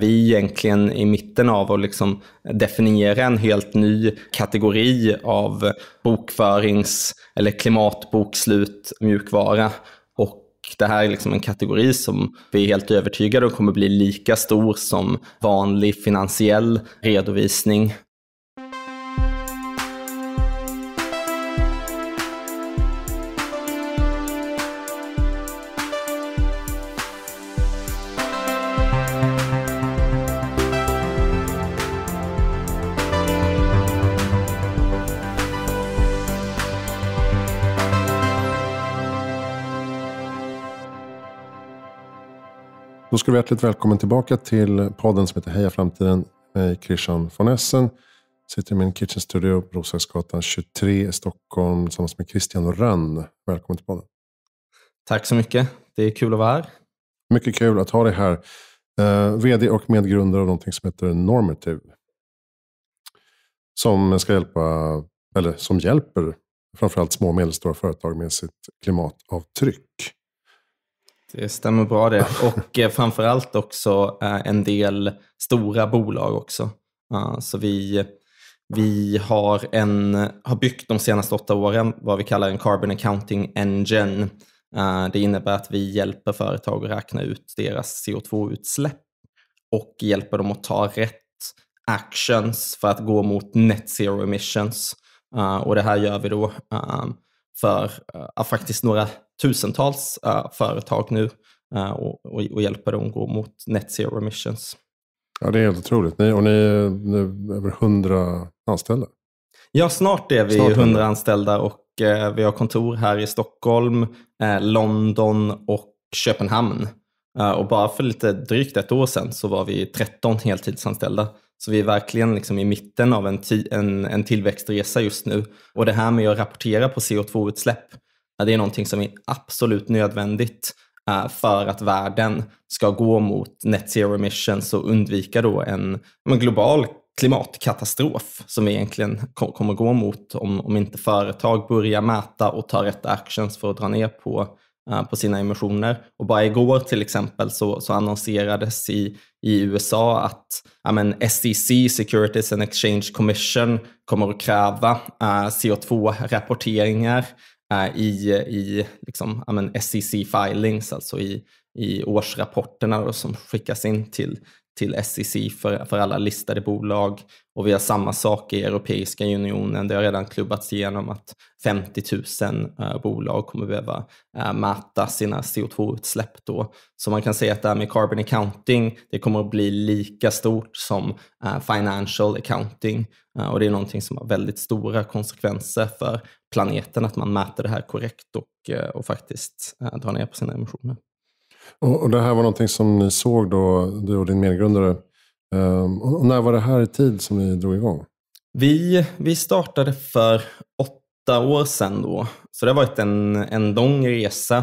vi är egentligen i mitten av att liksom definiera en helt ny kategori av bokförings eller klimatbokslut mjukvara. Och det här är liksom en kategori som vi är helt övertygade om kommer bli lika stor som vanlig finansiell redovisning Då ska vi hjärtligt välkommen tillbaka till podden som heter Heja Framtiden. Mig, Christian von Essen. Jag Sitter i min Kitchen Studio på Roslagsgatan 23 i Stockholm tillsammans med Christian Rönn. Välkommen till podden. Tack så mycket. Det är kul att vara här. Mycket kul att ha dig här. Eh, VD och medgrundare av någonting som heter Normative. Som ska hjälpa, eller som hjälper framförallt små och medelstora företag med sitt klimatavtryck. Det stämmer bra det. Och eh, framförallt också eh, en del stora bolag också. Uh, så vi, vi har, en, har byggt de senaste åtta åren vad vi kallar en Carbon Accounting Engine. Uh, det innebär att vi hjälper företag att räkna ut deras CO2-utsläpp och hjälper dem att ta rätt actions för att gå mot net zero emissions. Uh, och det här gör vi då um, för uh, faktiskt några tusentals uh, företag nu uh, och, och, hjälper dem gå mot net zero emissions. Ja, det är helt otroligt. Ni, och ni är nu över hundra anställda. Ja, snart är vi hundra anställda och vi har kontor här i Stockholm, London och Köpenhamn. Eh, och bara för lite drygt ett år sedan så var vi 13 heltidsanställda. Så vi är verkligen liksom i mitten av en, ti- en, en tillväxtresa just nu. Och det här med att rapportera på CO2-utsläpp, eh, det är någonting som är absolut nödvändigt eh, för att världen ska gå mot net zero emissions och undvika då en, en global klimatkatastrof som vi egentligen kommer gå mot om, om inte företag börjar mäta och ta rätt actions för att dra ner på Eh, på sina emissioner. Och bara igår till exempel så, så annonserades i, i USA att ja, men SEC, Securities and Exchange Commission, kommer att kräva uh, eh, CO2-rapporteringar uh, eh, i, i liksom, ja, SEC filings, alltså i, i årsrapporterna då, som skickas in till, till SEC för, för alla listade bolag och vi har samma sak i Europeiska unionen. Det har redan klubbats igenom att 50 000 eh, bolag kommer behöva eh, mäta sina CO2-utsläpp då. Så man kan säga att det här med carbon accounting, det kommer att bli lika stort som eh, financial accounting eh, och det är någonting som har väldigt stora konsekvenser för planeten att man mäter det här korrekt och, eh, och faktiskt eh, drar ner på sina emissioner. Och, och, det här var någonting som ni såg då, du och din medgrundare. Um, och när var det här i tid som ni drog igång? Vi, vi startade för åtta år sedan då. Så det har varit en, en lång resa.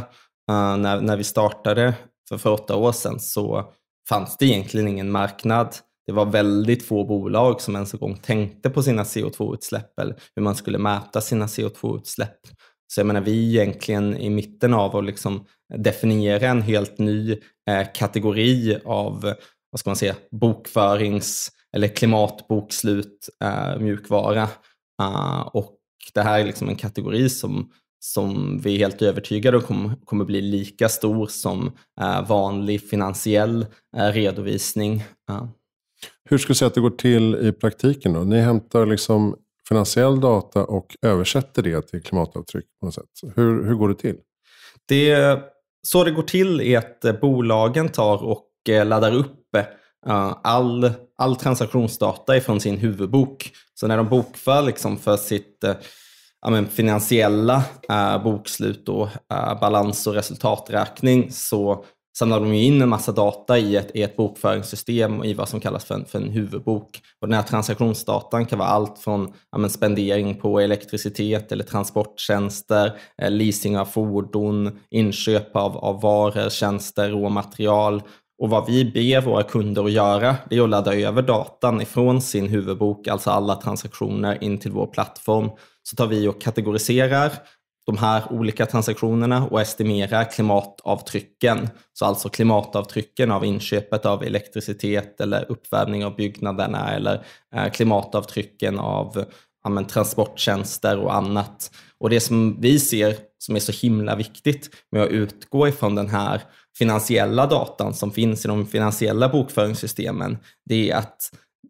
Uh, när, när vi startade för, för åtta år sedan så fanns det egentligen ingen marknad. Det var väldigt få bolag som ens en gång tänkte på sina CO2-utsläpp eller hur man skulle mäta sina CO2-utsläpp. Så jag menar, vi är egentligen i mitten av att liksom definiera en helt ny eh, kategori av vad ska man säga, bokförings eller klimatbokslut, eh, mjukvara. Uh, och det här är liksom en kategori som, som vi är helt övertygade om kommer bli lika stor som uh, vanlig finansiell uh, redovisning. Hur skulle du säga att det går till i praktiken? Då? Ni hämtar liksom finansiell data och översätter det till klimatavtryck på något sätt? Hur, hur går det till? Det, så det går till är att eh, bolagen tar och eh, laddar upp eh, all, all transaktionsdata ifrån sin huvudbok. Så när de bokför liksom för sitt ja, finansiella bokslut, då, balans och resultaträkning, så samlar de in en massa data i ett, i ett bokföringssystem i vad som kallas för en, för en huvudbok. Och den här transaktionsdatan kan vara allt från ja, spendering på elektricitet eller transporttjänster, eh, leasing av fordon, inköp av, av varor, tjänster, råmaterial och vad vi ber våra kunder att göra, det är att ladda över datan ifrån sin huvudbok, alltså alla transaktioner, in till vår plattform. Så tar vi och kategoriserar de här olika transaktionerna och estimera klimatavtrycken. Så alltså klimatavtrycken av inköpet av elektricitet eller uppvärmning av byggnaderna eller eh, klimatavtrycken av ja, men, transporttjänster och annat. Och det som vi ser som är så himla viktigt med att utgå ifrån den här finansiella datan som finns i de finansiella bokföringssystemen, det är att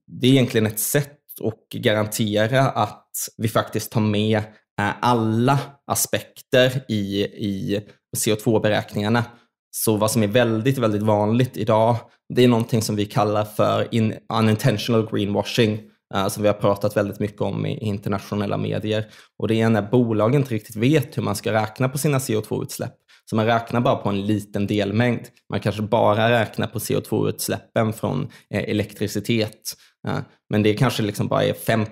det är egentligen ett sätt att garantera att vi faktiskt tar med Eh, alla aspekter i, i CO2-beräkningarna. Så vad som är väldigt, väldigt vanligt idag, det är någonting som vi kallar för in, unintentional greenwashing, eh, som vi har pratat väldigt mycket om i internationella medier. Och det är när bolagen inte riktigt vet hur man ska räkna på sina CO2-utsläpp. Så man räknar bara på en liten delmängd. Man kanske bara räknar på CO2-utsläppen från eh, elektricitet. Men det kanske liksom bara är 5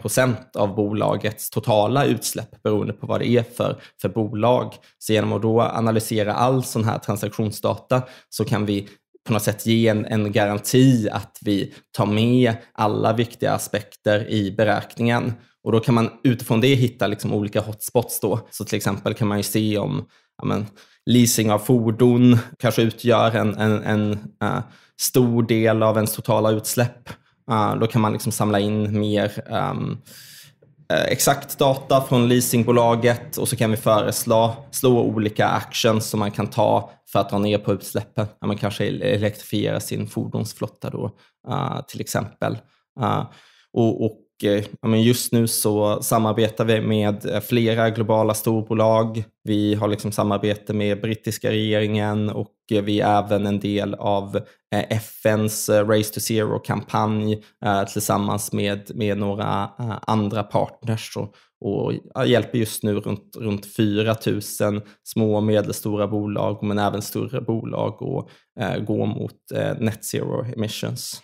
av bolagets totala utsläpp beroende på vad det är för, för bolag. Så genom att då analysera all sån här transaktionsdata så kan vi på något sätt ge en, en, garanti att vi tar med alla viktiga aspekter i beräkningen. Och då kan man utifrån det hitta liksom olika hotspots. Då. Så till exempel kan man ju se om ja men, leasing av fordon kanske utgör en, en, en uh, stor del av ens totala utsläpp. Uh, då kan man liksom samla in mer um, exakt data från leasingbolaget och så kan vi föreslå slå olika actions som man kan ta för att dra ner på utsläppen. Man kanske elektrifierar sin fordonsflotta då till exempel. Och, och, Eh, men just nu så samarbetar vi med eh, flera globala storbolag. Vi har liksom samarbete med brittiska regeringen och eh, vi är även en del av FNs Race to Zero-kampanj tillsammans med, med några andra partners och, och hjälper just nu runt, runt 4 000 små och medelstora bolag men även större bolag att gå mot net zero emissions.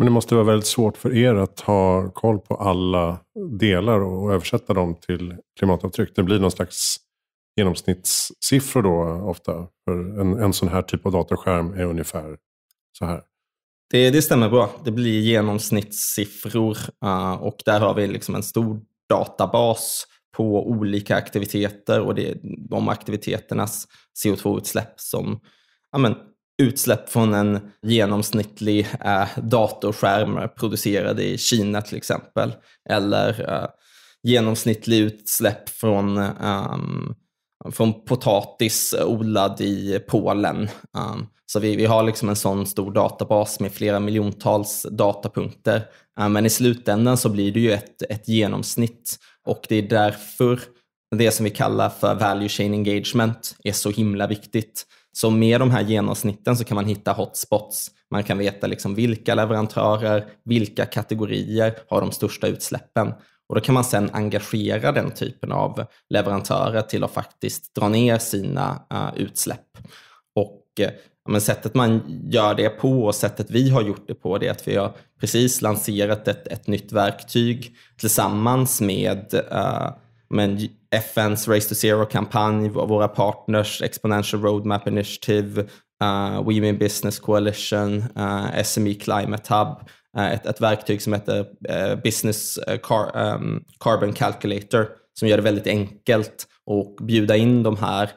Men det måste vara väldigt svårt för er att ha koll på alla delar och översätta dem till klimatavtryck. Det blir någon slags genomsnittssiffror då ofta. För en, en sån här typ av datorskärm är ungefär så här. Det, det stämmer bra. Det blir genomsnittssiffror eh, och där har vi liksom en stor databas på olika aktiviteter och det är de aktiviteternas CO2-utsläpp som ja, men, utsläpp från en genomsnittlig eh, datorskärm producerad i Kina till exempel. Eller eh, genomsnittlig utsläpp från, um, från potatis odlad i Polen. Um, så vi, vi har liksom en sån stor databas med flera miljontals datapunkter. Um, men i slutändan så blir det ju ett, ett genomsnitt och det är därför det som vi kallar för value chain engagement är så himla viktigt. Så med de här genomsnitten så kan man hitta hotspots. Man kan veta liksom vilka leverantörer, vilka kategorier har de största utsläppen. Och då kan man sedan engagera den typen av leverantörer till att faktiskt dra ner sina uh, utsläpp. Och uh, men sättet man gör det på och sättet vi har gjort det på det är att vi har precis lanserat ett, ett nytt verktyg tillsammans med, uh, med FNs Race to Zero-kampanj, våra partners Exponential Roadmap Initiative, uh, eh, Women Business Coalition, uh, eh, SME Climate Hub, uh, ett, ett, verktyg som heter uh, Business car, um, Carbon Calculator som gör det väldigt enkelt att bjuda in de här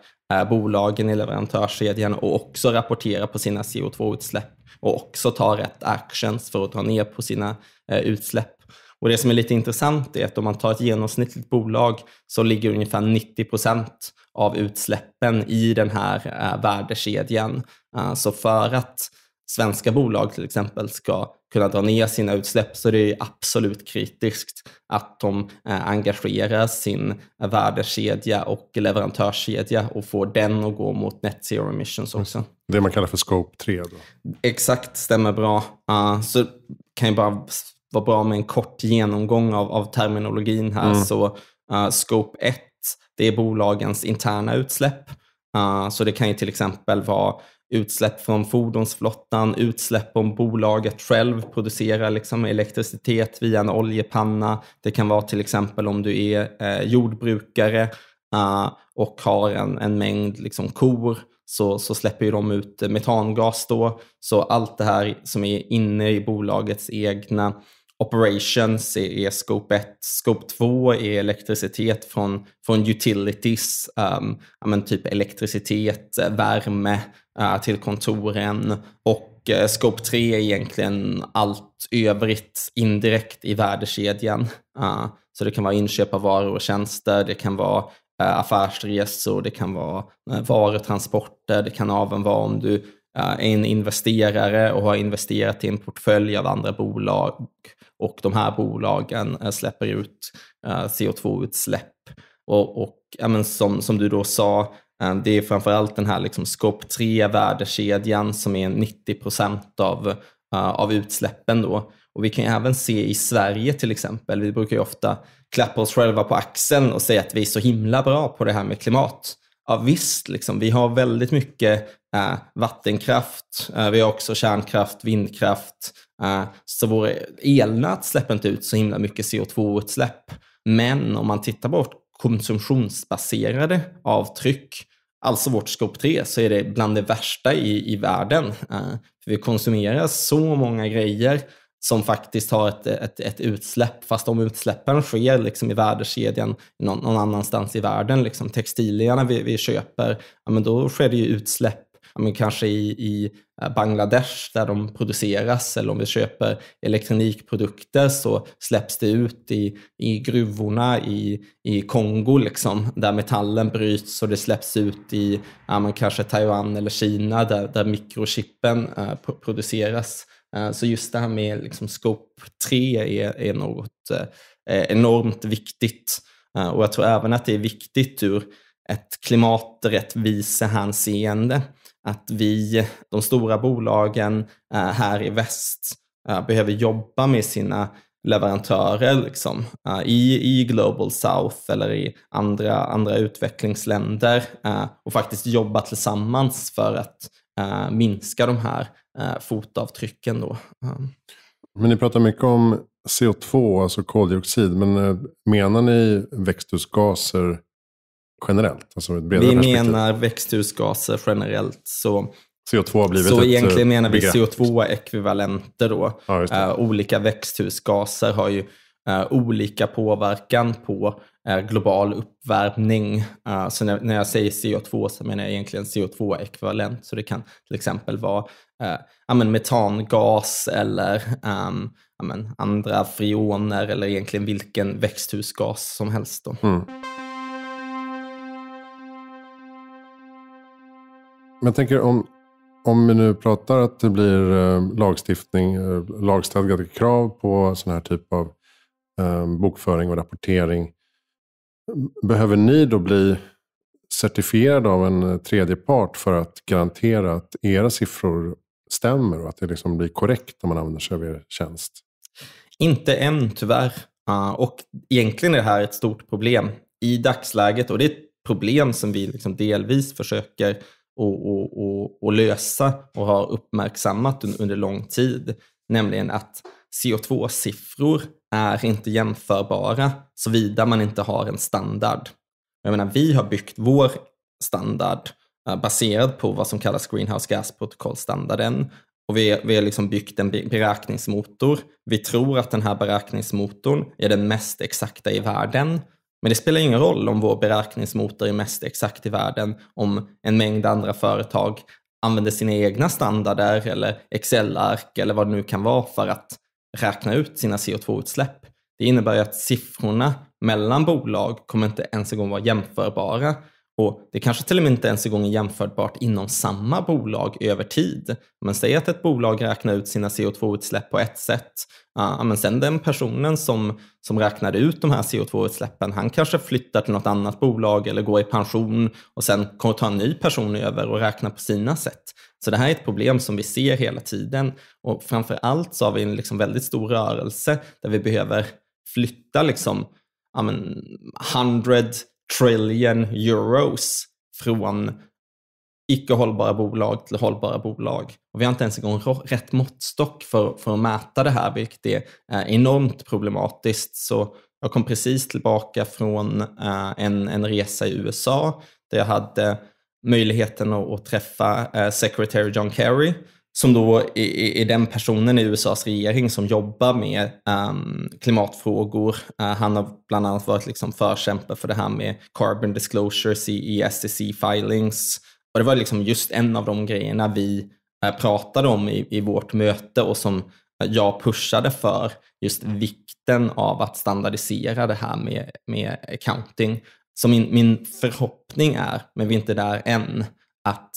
bolagen i leverantörskedjan och också rapportera på sina CO2-utsläpp och också ta rätt actions för att dra ner på sina utsläpp. Och det som är lite intressant är att om man tar ett genomsnittligt bolag så ligger ungefär 90 procent av utsläppen i den här eh, värdekedjan. Eh, så för att svenska bolag till exempel ska kunna dra ner sina utsläpp så det är absolut kritiskt att de eh, engagerar sin värdekedja och leverantörskedja och får den att gå mot net zero emissions mm. också. Det man kallar för scope 3? Då. Exakt, stämmer bra. Ah, så kan jag bara var bra med en kort genomgång av, av terminologin här. Mm. Så uh, Scope 1, det är bolagens interna utsläpp. Uh, så det kan ju till exempel vara utsläpp från fordonsflottan, utsläpp om bolaget själv producerar liksom elektricitet via en oljepanna. Det kan vara till exempel om du är eh, jordbrukare uh, och har en, en mängd liksom, kor så, så släpper ju de ut metangas då. Så allt det här som är inne i bolagets egna operations är, är scope 1. Scope 2 är elektricitet från, från utilities, um, ja, typ elektricitet, eh, värme uh, till kontoren och och eh, Scope 3 är egentligen allt övrigt indirekt i värdekedjan. Så det kan vara inköp av varor och tjänster, det kan vara affärsresor, det kan vara varutransporter, det kan även vara om du Eh, en investerare och har investerat i en portfölj av andra bolag och de här bolagen eh, släpper ut eh, CO2-utsläpp. Och, och ja, som, som du då sa, det är framförallt den här liksom scope 3-värdekedjan som är 90 procent av, av utsläppen. Då. Och vi kan även se i Sverige till exempel, vi brukar ju ofta klappa oss själva på axeln och säga att vi är så himla bra på det här med klimat ja, visst, liksom, vi har väldigt mycket äh, vattenkraft. Äh, vi har också kärnkraft, vindkraft. Äh, så våra elnät släpper inte ut så himla mycket CO2-utsläpp. Men om man tittar på vårt konsumtionsbaserade avtryck, alltså vårt skop 3, så är det bland det värsta i, i världen. vi konsumerar så många grejer som faktiskt har ett, ett, ett utsläpp, fast de utsläppen sker liksom i värdekedjan någon, någon annanstans i världen. Liksom textilierna vi, vi köper, ja, men då sker det ju utsläpp ja, men kanske i, i eh, Bangladesh där de produceras eller om vi köper elektronikprodukter så släpps det ut i, i gruvorna i, i Kongo liksom, där metallen bryts och det släpps ut i ja, kanske Taiwan eller Kina där, där mikrochippen eh, produceras. Eh, så just det här med liksom scope 3 är, är något eh, enormt viktigt. Eh, och jag tror även att det är viktigt ur ett klimaträttvisehänseende att vi, de stora bolagen här i väst, behöver jobba med sina leverantörer liksom, i, i Global South eller i andra, andra utvecklingsländer och faktiskt jobba tillsammans för att eh, minska de här eh, fotavtrycken. Då. Ehm. Men ni pratar mycket om CO2, alltså koldioxid, men eh, menar ni växthusgaser generellt? Alltså ett vi menar växthusgaser generellt. Så CO2 har blivit Så eh, egentligen menar vi CO2-ekvivalenter Ja, uh, olika växthusgaser har ju Eh, olika påverkan på eh, global uppvärmning. Eh, så när, jag säger CO2 så menar jag egentligen CO2-ekvivalent. Så det kan till exempel vara metangas eller ehm, andra frioner eller egentligen vilken växthusgas som helst. Mm. Men jag tänker om, om vi nu pratar att det blir lagstiftning, lagstadgade krav på sån här typ av Ehm, bokföring och rapportering. Behöver ni då bli certifierade av en eh, tredje part för att garantera att era siffror stämmer och att det liksom blir korrekt om man använder sig av er tjänst? Inte än tyvärr. Ah, och egentligen är det här ett stort problem i dagsläget och det är ett problem som vi liksom delvis försöker och, och, och, och lösa och har uppmärksammat under lång tid, nämligen att CO2-siffror är inte jämförbara såvida man inte har en standard. Jag menar, vi har byggt vår standard eh, baserad på vad som kallas greenhouse gas-protokollstandarden. Och vi, vi har liksom byggt en beräkningsmotor. Vi tror att den här beräkningsmotorn är den mest exakta i världen. Men det spelar ingen roll om vår beräkningsmotor är mest exakt i världen om en mängd andra företag använder sina egna standarder eller Excel-ark eller vad det nu kan vara för att räkna ut sina CO2-utsläpp. Det innebär att siffrorna mellan bolag kommer inte ens en gång vara jämförbara och det kanske till och med inte ens en gång är jämförbart inom samma bolag över tid. Men säg att ett bolag räknar ut sina CO2-utsläpp på ett sätt. ja men sen den personen som, som räknade ut de här CO2-utsläppen, han kanske flyttar till något annat bolag eller går i pension och sen kommer ta en ny person över och räkna på sina sätt. Så det här är ett problem som vi ser hela tiden och framför allt så har vi en liksom väldigt stor rörelse där vi behöver flytta liksom, I mean, 100 trillion euros från icke hållbara bolag till hållbara bolag. Och vi har inte ens en gång rätt måttstock för, för att mäta det här, vilket är eh, enormt problematiskt. Så jag kom precis tillbaka från eh, en, en resa i USA där jag hade möjligheten att, att träffa eh, Secretary John Kerry som då är, är, den personen i USAs regering som jobbar med um, klimatfrågor. Uh, han har bland annat varit liksom förkämpe för det här med carbon disclosures e i, e i SEC filings. Och det var liksom just en av de grejerna vi uh, pratade om i, i vårt möte och som jag pushade för just vikten av att standardisera det här med, med accounting så min, min förhoppning är, men vi är inte där än, att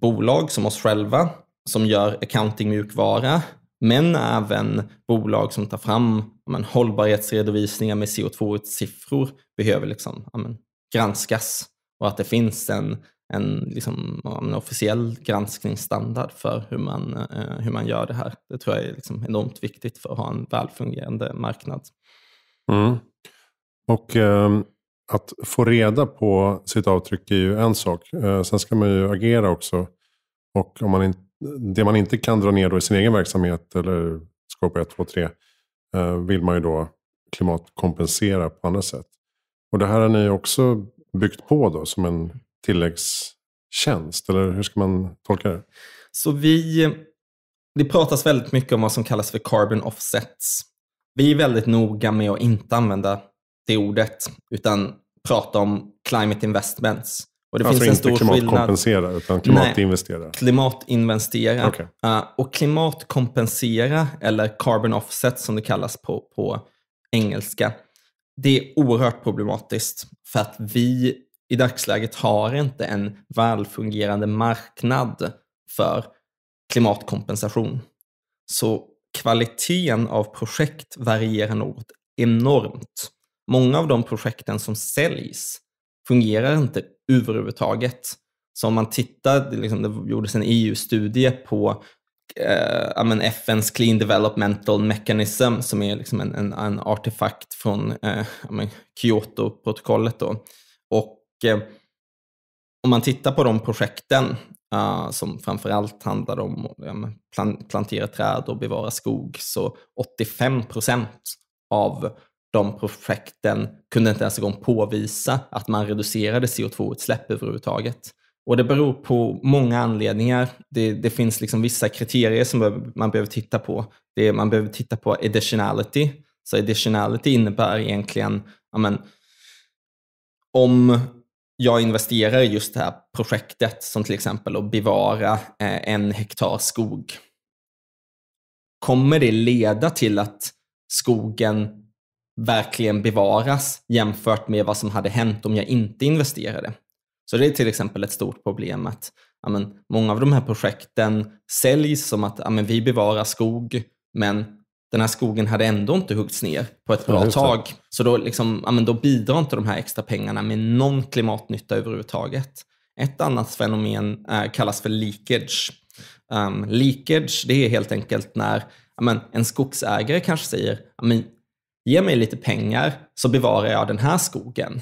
bolag som oss själva som gör accounting mjukvara, men även bolag som tar fram men, hållbarhetsredovisningar med CO2-siffror behöver liksom, men, granskas och att det finns en, en, liksom, en officiell granskningsstandard för hur man, eh, hur man gör det här. Det tror jag är liksom enormt viktigt för att ha en välfungerande marknad. Mm. Och um att få reda på sitt avtryck är ju en sak. Eh, sen ska man ju agera också. Och om man in, det man inte kan dra ner då i sin egen verksamhet, eller skåp 1, 2, 3, vill man ju då klimatkompensera på andra sätt. Och det här har ni också byggt på då som en tilläggstjänst, eller hur ska man tolka det? Så vi, det pratas väldigt mycket om vad som kallas för carbon offsets. Vi är väldigt noga med att inte använda det ordet, utan prata om climate investments. Och det alltså finns en inte klimatkompensera, utan klimatinvestera? Nej, klimatinvestera. Okay. Uh, och klimatkompensera, eller carbon offset som det kallas på, på engelska, det är oerhört problematiskt för att vi i dagsläget har inte en välfungerande marknad för klimatkompensation. Så kvaliteten av projekt varierar något enormt. Många av de projekten som säljs fungerar inte överhuvudtaget. Så om man tittar, liksom, det gjordes en EU-studie på eh, men FNs Clean Developmental Mechanism som är liksom en, en, en artefakt från eh, Kyoto-protokollet. Och eh, om man tittar på de projekten eh, som framförallt handlar om eh, plantera träd och bevara skog så 85 procent av de projekten kunde inte ens en gång påvisa att man reducerade CO2-utsläpp överhuvudtaget. Och det beror på många anledningar. Det, det finns liksom vissa kriterier som man behöver titta på. Det, man behöver titta på additionality. Så additionality innebär egentligen, amen, om jag investerar i just det här projektet, som till exempel att bevara eh, en hektar skog, kommer det leda till att skogen verkligen bevaras jämfört med vad som hade hänt om jag inte investerade. Så det är till exempel ett stort problem att amen, många av de här projekten säljs som att amen, vi bevarar skog, men den här skogen hade ändå inte huggits ner på ett bra ja, tag. Så då, liksom, amen, då bidrar inte de här extra pengarna med någon klimatnytta överhuvudtaget. Ett annat fenomen är, eh, kallas för leakage. Um, leakage, det är helt enkelt när amen, en skogsägare kanske säger, amen, ge mig lite pengar så bevarar jag den här skogen.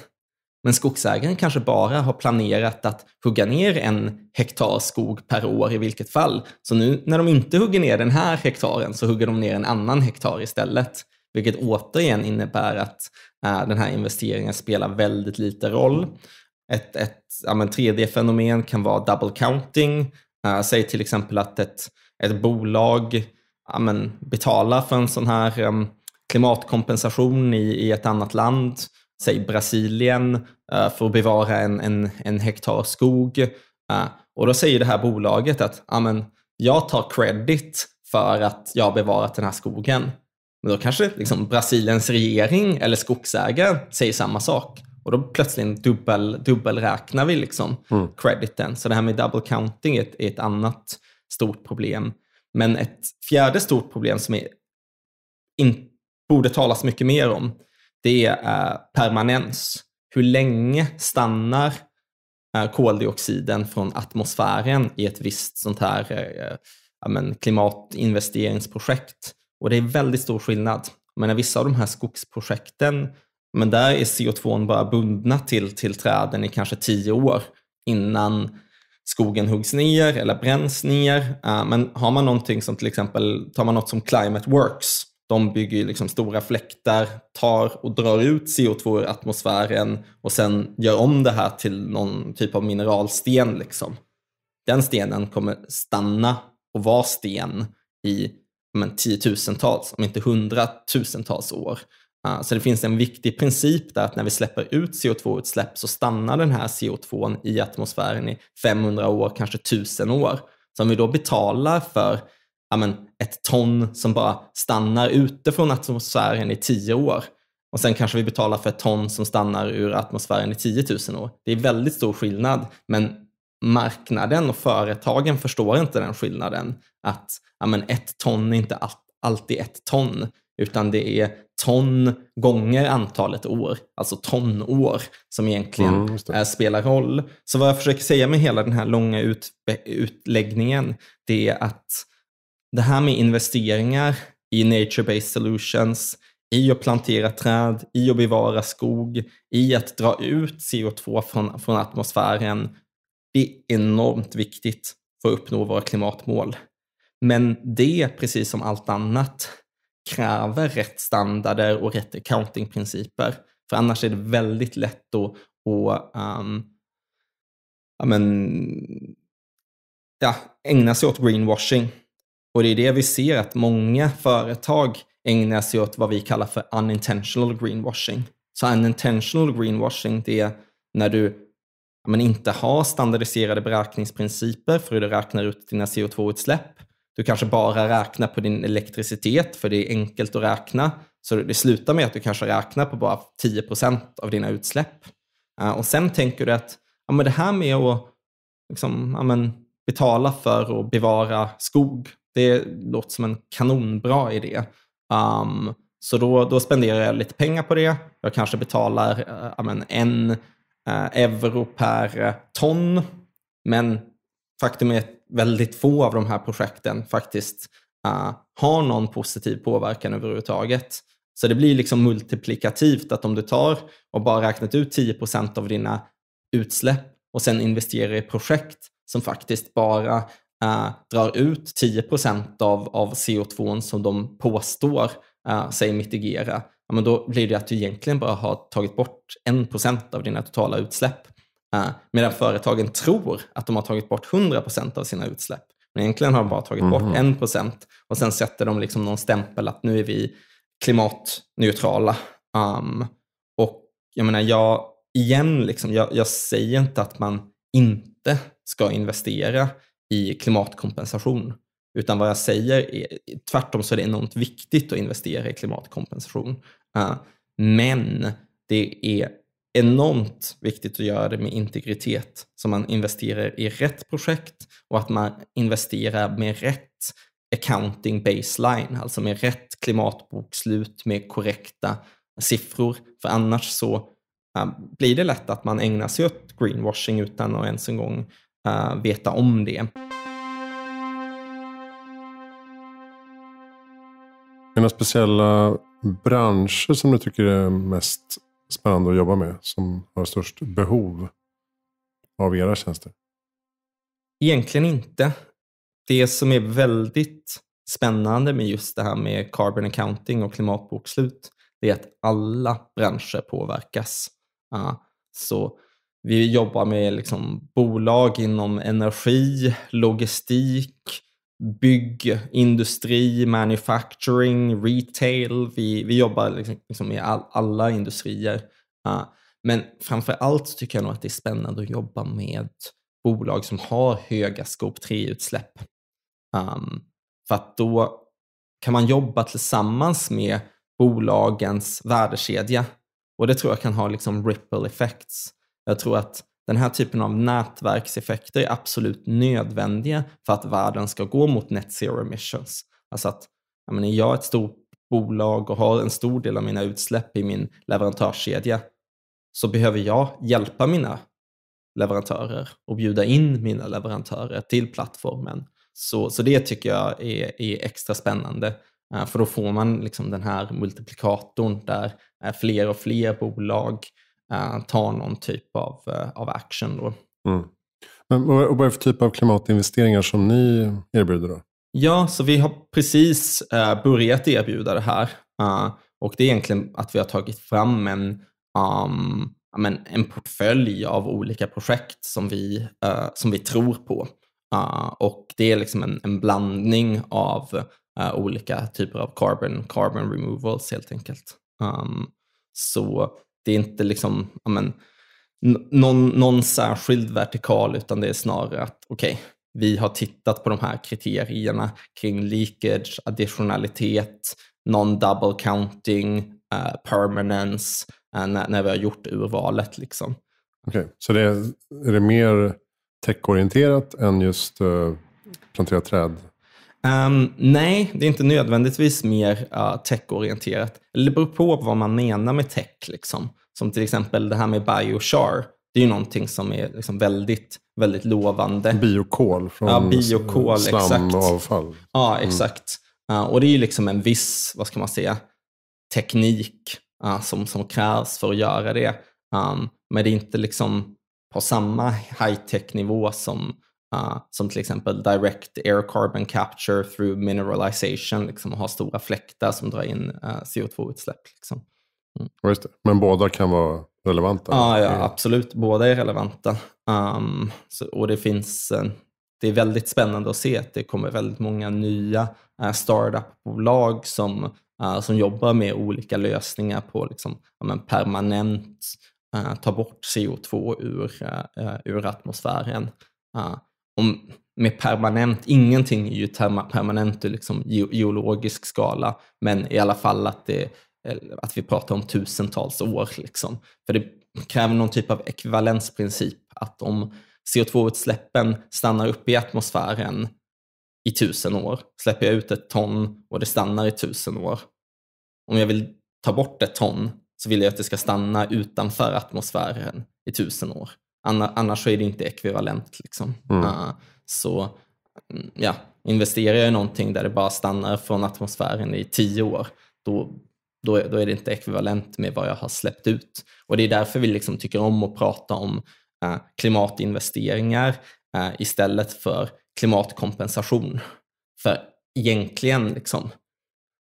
Men skogsägaren kanske bara har planerat att hugga ner en hektar skog per år i vilket fall. Så nu när de inte hugger ner den här hektaren så hugger de ner en annan hektar istället. Vilket återigen innebär att äh, den här investeringen spelar väldigt lite roll. Ett, ett ja, tredje fenomen kan vara double counting. Äh, säg till exempel att ett, ett bolag ja, men, betalar för en sån här um, klimatkompensation i, i ett annat land, säg Brasilien, eh, för att bevara en, en, en hektar skog. Eh, och då säger det här bolaget att amen, jag tar credit för att jag har bevarat den här skogen. Men då kanske liksom Brasiliens regering eller skogsägare säger samma sak. Och då plötsligt dubbel, dubbelräknar vi liksom mm. crediten. Så det här med double counting är ett, är ett annat stort problem. Men ett fjärde stort problem som är inte borde talas mycket mer om, det är permanens. Hur länge stannar eh, koldioxiden från atmosfären i ett visst sånt här eh, eh, ja, men, klimatinvesteringsprojekt? Och det är väldigt stor skillnad. Men vissa av de här skogsprojekten, men där är CO2 bara bundna till, till träden i kanske tio år innan skogen huggs ner eller bränns ner. Men har man någonting som till exempel, tar man något som Climate Works de bygger liksom stora fläktar, tar och drar ut CO2 ur atmosfären och sen gör om det här till någon typ av mineralsten. Liksom. Den stenen kommer stanna och vara sten i men, tiotusentals, om inte hundratusentals år. Ah, så det finns en viktig princip där att när vi släpper ut CO2-utsläpp så stannar den här CO2 i atmosfären i 500 år, kanske 1000 år. Så om vi då betalar för ja, men, ett ton som bara stannar ute från atmosfären i tio år. Och sen kanske vi betalar för ett ton som stannar ur atmosfären i 10 000 år. Det är väldigt stor skillnad, men marknaden och företagen förstår inte den skillnaden. Att ja, men ett ton är inte alltid ett ton, utan det är ton gånger antalet år, alltså tonår, som egentligen mm, äh, spelar roll. Så vad jag försöker säga med hela den här långa utläggningen, det är att det här med investeringar i nature-based solutions, i att plantera träd, i att bevara skog, i att dra ut CO2 från, från atmosfären. Det är enormt viktigt för att uppnå våra klimatmål. Men det, precis som allt annat, kräver rätt standarder och rätt accounting-principer. För annars är det väldigt lätt då att um, ja, men, ja, ägna sig åt greenwashing och det är det vi ser att många företag ägnar sig åt vad vi kallar för unintentional greenwashing. Så unintentional greenwashing, det är när du men, inte har standardiserade beräkningsprinciper för hur du räknar ut dina CO2-utsläpp. Du kanske bara räknar på din elektricitet för det är enkelt att räkna. Så det slutar med att du kanske räknar på bara 10 av dina utsläpp. Eh, och sen tänker du att ja, men det här med att liksom, ja, men, betala för att bevara skog det låter som en kanonbra idé. Um, så då, då spenderar jag lite pengar på det. Jag kanske betalar uh, men, en uh, euro per eh, ton. Men faktum är att väldigt få av de här projekten faktiskt uh, har någon positiv påverkan överhuvudtaget. Så det blir liksom multiplikativt att om du tar och bara räknat ut 10 av dina utsläpp och sen investerar i projekt som faktiskt bara Eh, drar ut 10 av, av CO2 som de påstår eh, sig mitigera, ja, men då blir det att du egentligen bara har tagit bort 1 av dina totala utsläpp. Eh, medan företagen tror att de har tagit bort 100 av sina utsläpp. Men egentligen har de bara tagit bort mm. 1 och sen sätter de liksom någon stämpel att nu är vi klimatneutrala. Um, och jag menar, jag, igen, liksom, jag, jag säger inte att man inte ska investera i klimatkompensation. Utan vad jag säger är, tvärtom så är det enormt viktigt att investera i klimatkompensation. Eh, men det är enormt viktigt att göra det med integritet, så man investerar i rätt projekt och att man investerar med rätt accounting baseline, alltså med rätt klimatbokslut, med korrekta siffror. För annars så eh, blir det lätt att man ägnar sig åt greenwashing utan att ens en gång uh, veta om det. Är det några speciella branscher som du tycker är mest spännande att jobba med? Som har störst behov av era tjänster? Egentligen inte. Det som är väldigt spännande med just det här med carbon accounting och klimatbokslut det är att alla branscher påverkas. Ah, så vi jobbar med liksom bolag inom energi, logistik, bygg, industri, manufacturing, retail. Vi, vi jobbar liksom, liksom i all, alla industrier. men framför allt tycker jag nog att det är spännande att jobba med bolag som har höga scope 3-utsläpp. Um, ehm, för att då kan man jobba tillsammans med bolagens värdekedja och det tror jag kan ha liksom ripple effects. Jag tror att den här typen av nätverkseffekter är absolut nödvändiga för att världen ska gå mot net zero emissions. Alltså att jag, menar, jag är ett stort bolag och har en stor del av mina utsläpp i min leverantörskedja så behöver jag hjälpa mina leverantörer och bjuda in mina leverantörer till plattformen. Så, så det tycker jag är, är extra spännande eh, för då får man liksom den här multiplikatorn där eh, fler och fler bolag uh, ta någon typ av, eh, av action. Då. Mm. Men, och vad är det för typ av klimatinvesteringar som ni erbjuder? då? Ja, så vi har precis uh, börjat erbjuda det här. och Det är egentligen att vi har tagit fram en, um, men, en portfölj av olika projekt som vi, som vi tror på. och Det är liksom en, en blandning av olika typer av carbon, carbon removals helt enkelt. Um, så det är inte liksom, amen, någon, någon särskild vertikal, utan det är snarare att okej, okay, vi har tittat på de här kriterierna kring leakage, additionalitet, non-double counting, uh, permanence, uh, när, när, vi har gjort urvalet. Liksom. okay. så det är, är det mer techorienterat än just uh, eh, plantera träd Um, nej, det är inte nödvändigtvis mer uh, orienterat Det beror på vad man menar med tech. Liksom. Som till exempel det här med biochar. Det är ju någonting som är liksom väldigt, väldigt lovande. Biokol från ja, biokol, slamavfall. Mm. Exakt. Ja, exakt. Mm. Uh, och det är ju liksom en viss, vad ska man säga, teknik uh, som, som krävs för att göra det. Um, men det är inte liksom på samma high tech nivå som Uh, som till exempel Direct Air Carbon Capture through Mineralization, liksom ha stora fläktar som drar in uh, eh, CO2-utsläpp. Liksom. Mm. Men båda kan vara relevanta? Uh, ja, absolut. Båda är relevanta. Um, så, och det finns... Eh, det är väldigt spännande att se att det kommer väldigt många nya eh, startupbolag som, som jobbar med olika lösningar på liksom, ja, permanent ta bort CO2 ur, ur atmosfären. Ah, om, med permanent, ingenting är ju permanent i liksom geologisk skala, men i alla fall att, det, eh, att vi pratar om tusentals år. Liksom. För det kräver någon typ av ekvivalensprincip, att om CO2-utsläppen stannar upp i atmosfären i tusen år, släpper jag ut ett ton och det stannar i tusen år. Om jag vill ta bort ett ton så vill jag att det ska stanna utanför atmosfären i tusen år. Annars så är det inte ekvivalent. Liksom. Mm. Uh, så mm, ja, investerar jag i någonting där det bara stannar från atmosfären i tio år, då, då, då är det inte ekvivalent med vad jag har släppt ut. Och det är därför vi liksom tycker om att prata om uh, klimatinvesteringar uh, istället för klimatkompensation. För egentligen, liksom,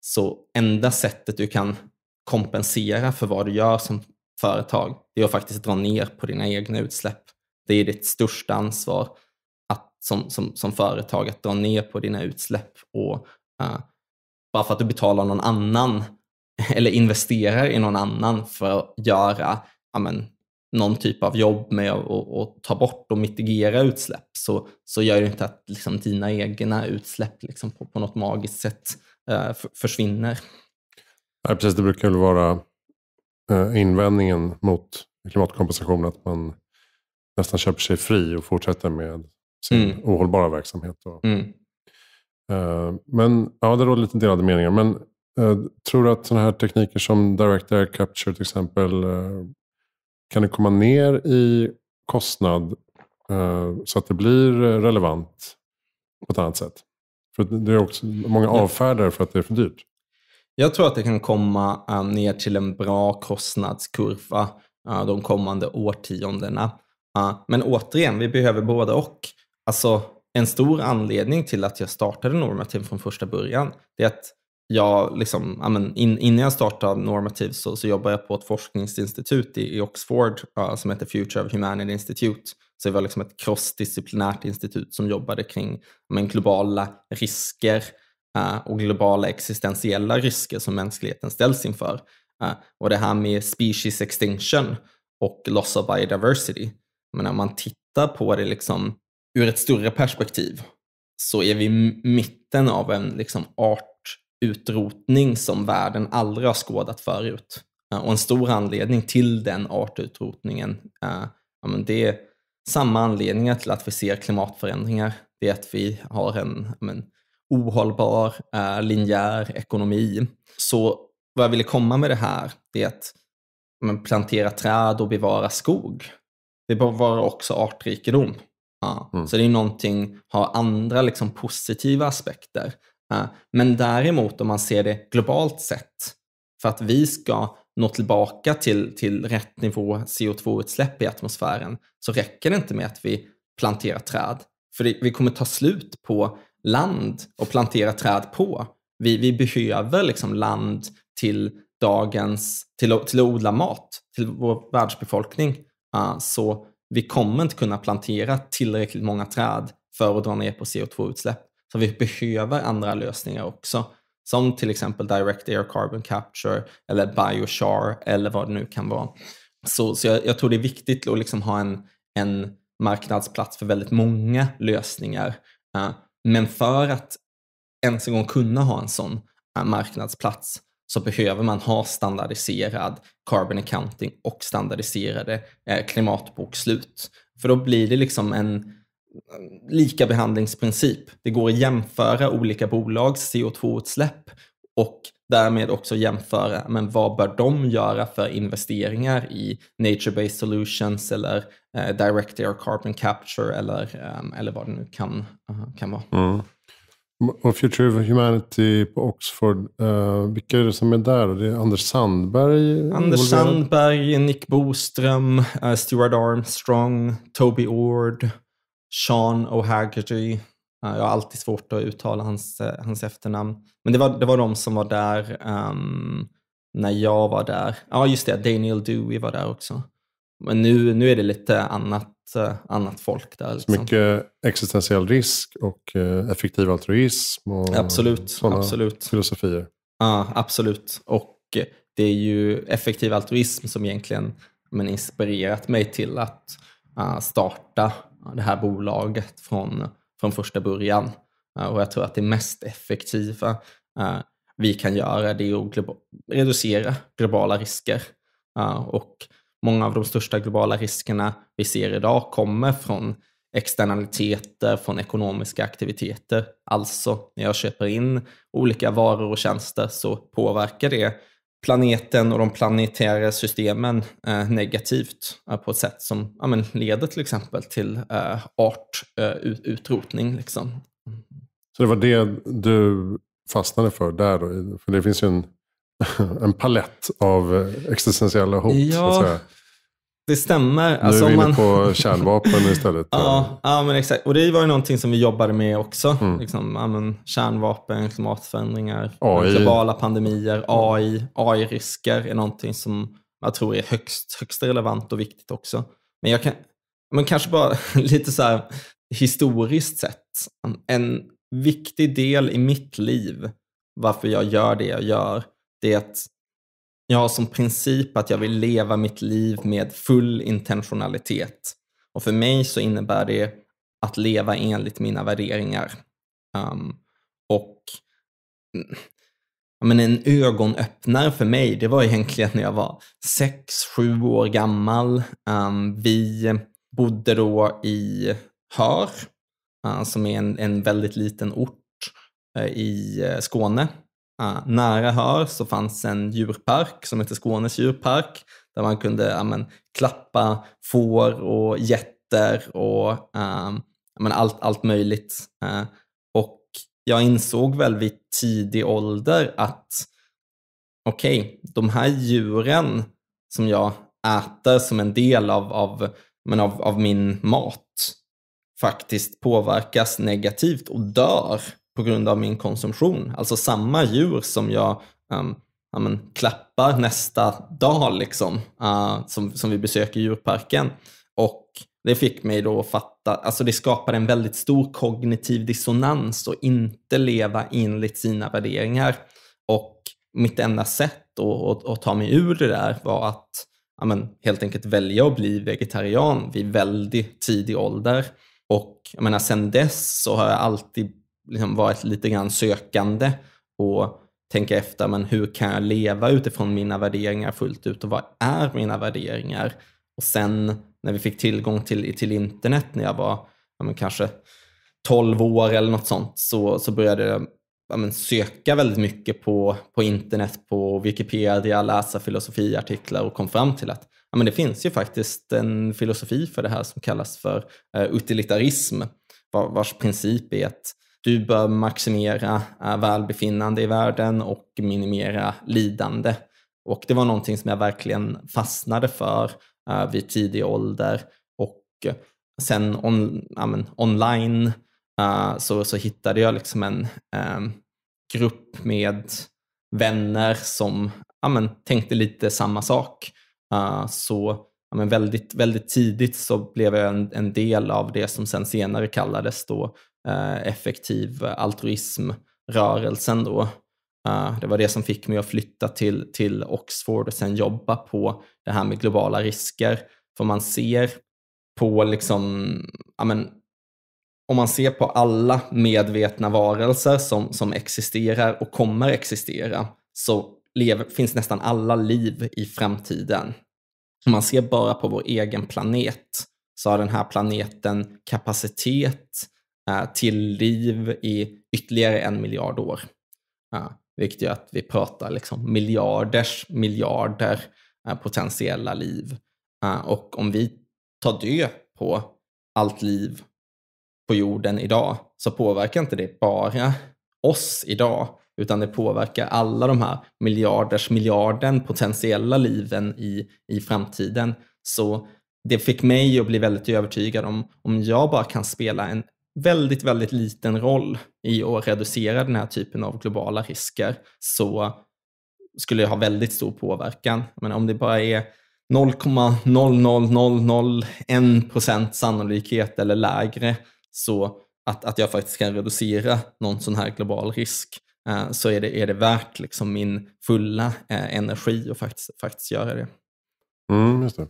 så enda sättet du kan kompensera för vad du gör som företag, det är att faktiskt dra ner på dina egna utsläpp. Det är ditt största ansvar att, som, som, som företag att dra ner på dina utsläpp. Och, uh, bara för att du betalar någon annan eller investerar i någon annan för att göra amen, någon typ av jobb med att och, och ta bort och mitigera utsläpp så, så gör det inte att liksom, dina egna utsläpp liksom, på, på något magiskt sätt uh, försvinner. Nej, precis. Det brukar väl vara Eh, invändningen mot klimatkompensation att man nästan köper sig fri och fortsätter med sin mm. ohållbara verksamhet. Mm. Eh, men ja, det råder lite delade meningar. Men eh, tror du att sådana här tekniker som Direct Air Capture till exempel, kan det komma ner i kostnad så att det blir relevant på ett annat sätt? För det är också många avfärdar för att det är för dyrt. Jag tror att det kan komma eh, ner till en bra kostnadskurva eh, de kommande årtiondena. Eh, men återigen, vi behöver både och. Alltså, en stor anledning till att jag startade Normativ från första början, är att jag liksom, innan jag startade Normativ så, så jobbade jag på ett forskningsinstitut i, i Oxford som heter Future of Humanity Institute. Så det var liksom ett crossdisciplinärt institut som jobbade kring men, globala risker, Eh, och globala existentiella risker som mänskligheten ställs inför. Eh, och det här med species extinction och loss of biodiversity. Men när man tittar på det liksom ur ett större perspektiv så är vi i mitten av en liksom artutrotning som världen aldrig har skådat förut. Eh, och en stor anledning till den artutrotningen, det är samma anledningar till att vi ser klimatförändringar. Det är att vi har en men, ohållbar eh, linjär ekonomi. Så vad jag ville komma med det här är att men, plantera träd och bevara skog. Det bevarar också artrikedom. Ja. Mm. Så det är någonting, har andra liksom, positiva aspekter. Ja. Eh, men däremot om man ser det globalt sett, för att vi ska nå tillbaka till, till rätt nivå CO2-utsläpp i atmosfären så räcker det inte med att vi planterar träd. För det, vi kommer ta slut på land och plantera träd på. Vi, vi behöver liksom land till dagens, till, till att odla mat till vår världsbefolkning. Uh, så vi kommer inte kunna plantera tillräckligt många träd för att dra ner på CO2-utsläpp. Så vi behöver andra lösningar också, som till exempel Direct Air Carbon Capture eller Biochar eller vad det nu kan vara. Så, så jag, jag, tror det är viktigt att liksom ha en, en marknadsplats för väldigt många lösningar. Uh, men för att ens en gång kunna ha en sån eh, marknadsplats så behöver man ha standardiserad carbon accounting och standardiserade eh, klimatbokslut. För då blir det liksom en eh, likabehandlingsprincip. Det går att jämföra olika bolags CO2-utsläpp och därmed också jämföra, men vad bör de göra för investeringar i nature-based solutions eller eh, direct air carbon capture eller, eh, eller vad det nu kan, uh, kan vara. Mm. Och Future of Humanity på Oxford, uh, vilka är det som är där? Det är Anders Sandberg? Anders Sandberg, Nick Boström, uh, Stuart Armstrong, Toby Ord, Sean O'Haggerty. Eh, jag har alltid svårt att uttala hans, eh, hans efternamn. Men det var, det var de som var där um, när jag var där. Ja, just det, Daniel Dewey var där också. Men nu, nu är det lite annat, eh, annat folk där. Liksom. Så mycket existentiell risk och effektiv altruism och absolut, sådana absolut. filosofier. Ja, absolut. Och det är ju effektiv altruism som egentligen men inspirerat mig till att uh, starta det här bolaget från från första början. Eh, och jag tror att det mest effektiva eh, vi kan göra det är att reducera globala risker. Eh, och många av de största globala riskerna vi ser idag kommer från externaliteter från ekonomiska aktiviteter. Alltså, när jag köper in olika varor och tjänster så påverkar det planeten och de planetära systemen eh, negativt eh, på ett sätt som ja, men leder till exempel till eh, artutrotning. Eh, ut, liksom. Så det var det du fastnade för där? Då? För det finns ju en, en palett av eh, existentiella hot. Ja, det stämmer. Nu alltså, är vi inne man... på kärnvapen istället. ja, ja, men exakt. Och det var ju någonting som vi jobbade med också. Mm. Liksom, ja, men, kärnvapen, klimatförändringar, AI. globala pandemier, AI. AI-risker är någonting som jag tror är högst, högst relevant och viktigt också. Men jag kan, men kanske bara lite så här historiskt sett. En viktig del i mitt liv, varför jag gör det jag gör, det är att jag har som princip att jag vill leva mitt liv med full intentionalitet. Och för mig så innebär det att leva enligt mina värderingar. Um, och men en ögonöppnare för mig, det var egentligen när jag var sex, sju år gammal. Um, vi bodde då i Hör, uh, som är en, en väldigt liten ort uh, i eh, Skåne. Uh, nära här så fanns en djurpark som hette Skånes djurpark där man kunde ja, klappa får och getter och uh, ja, allt, allt möjligt. Uh, och jag insåg väl vid tidig ålder att okej, okay, de här djuren som jag äter som en del av, av, men, av, av min mat faktiskt påverkas negativt och dör på grund av min konsumtion. Alltså samma djur som jag um, ja, men, klappar nästa dag, liksom, uh, som, som vi besöker djurparken. Och det fick mig då att fatta, alltså det skapar en väldigt stor kognitiv dissonans att inte leva enligt sina värderingar. Och mitt enda sätt att, att, ta mig ur det där var att ja, men, helt enkelt välja att bli vegetarian vid väldigt tidig ålder. Och jag menar, sen dess så har jag alltid liksom vara ett lite grann sökande och tänka efter, men hur kan jag leva utifrån mina värderingar fullt ut och vad är mina värderingar? Och sen när vi fick tillgång till, till internet när jag var ja, men kanske 12 år eller något sånt så, så började jag ja, men söka väldigt mycket på, på internet, på Wikipedia, läsa filosofiartiklar och kom fram till att ja, men det finns ju faktiskt en filosofi för det här som kallas för eh, utilitarism vars princip är att du bör maximera eh, välbefinnande i världen och minimera lidande. Och det var någonting som jag verkligen fastnade för eh, vid tidig ålder och sen on, men, online eh, så, så hittade jag liksom en ehm, grupp med vänner som men, tänkte lite samma sak. så men, väldigt, väldigt tidigt så blev jag en, en del av det som sen senare kallades då Eh, effektiv altruismrörelsen då. Eh, det var det som fick mig att flytta till, till Oxford och sen jobba på det här med globala risker. För man ser på liksom, ja men, om man ser på alla medvetna varelser som, som existerar och kommer existera så lever, finns nästan alla liv i framtiden. Om man ser bara på vår egen planet så har den här planeten kapacitet Eh, till liv i ytterligare en miljard år. Eh, vilket gör att vi pratar liksom miljarders miljarder eh, potentiella liv. Och om vi tar död på allt liv på jorden idag så påverkar inte det bara oss idag utan det påverkar alla de här miljarders miljarden potentiella liven i, i framtiden. Så det fick mig att bli väldigt övertygad om om jag bara kan spela en väldigt, väldigt liten roll i att reducera den här typen av globala risker så skulle det ha väldigt stor påverkan. Men om det bara är 0,00001 procent sannolikhet eller lägre så att, att jag faktiskt kan reducera någon sån här global risk eh, så är det, är det värt liksom min fulla eh, energi att faktiskt, faktiskt göra det. Mm, just det.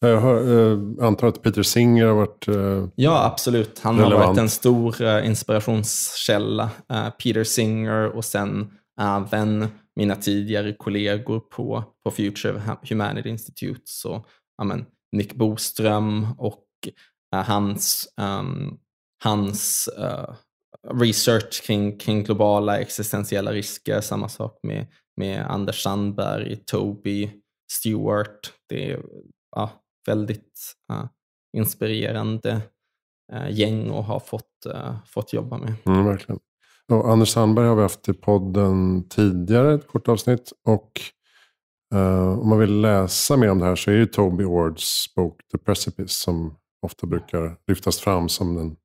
Jag hör, eh, antar att Peter Singer har varit eh, Ja, absolut. Han relevant. har varit en stor eh, inspirationskälla. Eh, Peter Singer och sen även mina tidigare kollegor på, på Future Humanity Institute. Så, amen, Nick Boström och eh, hans, um, hans uh, research kring, kring globala existentiella risker. Samma sak med, med Anders Sandberg, Toby, Stewart. Det ja, väldigt eh, inspirerande eh, gäng och har fått, eh, fått jobba med. Mm, verkligen. Och Anders Sandberg har vi haft i podden tidigare, ett kort avsnitt. Och Uh, om man vill läsa mer om det här så är ju Toby Wards bok The Precipice som ofta brukar lyftas fram som den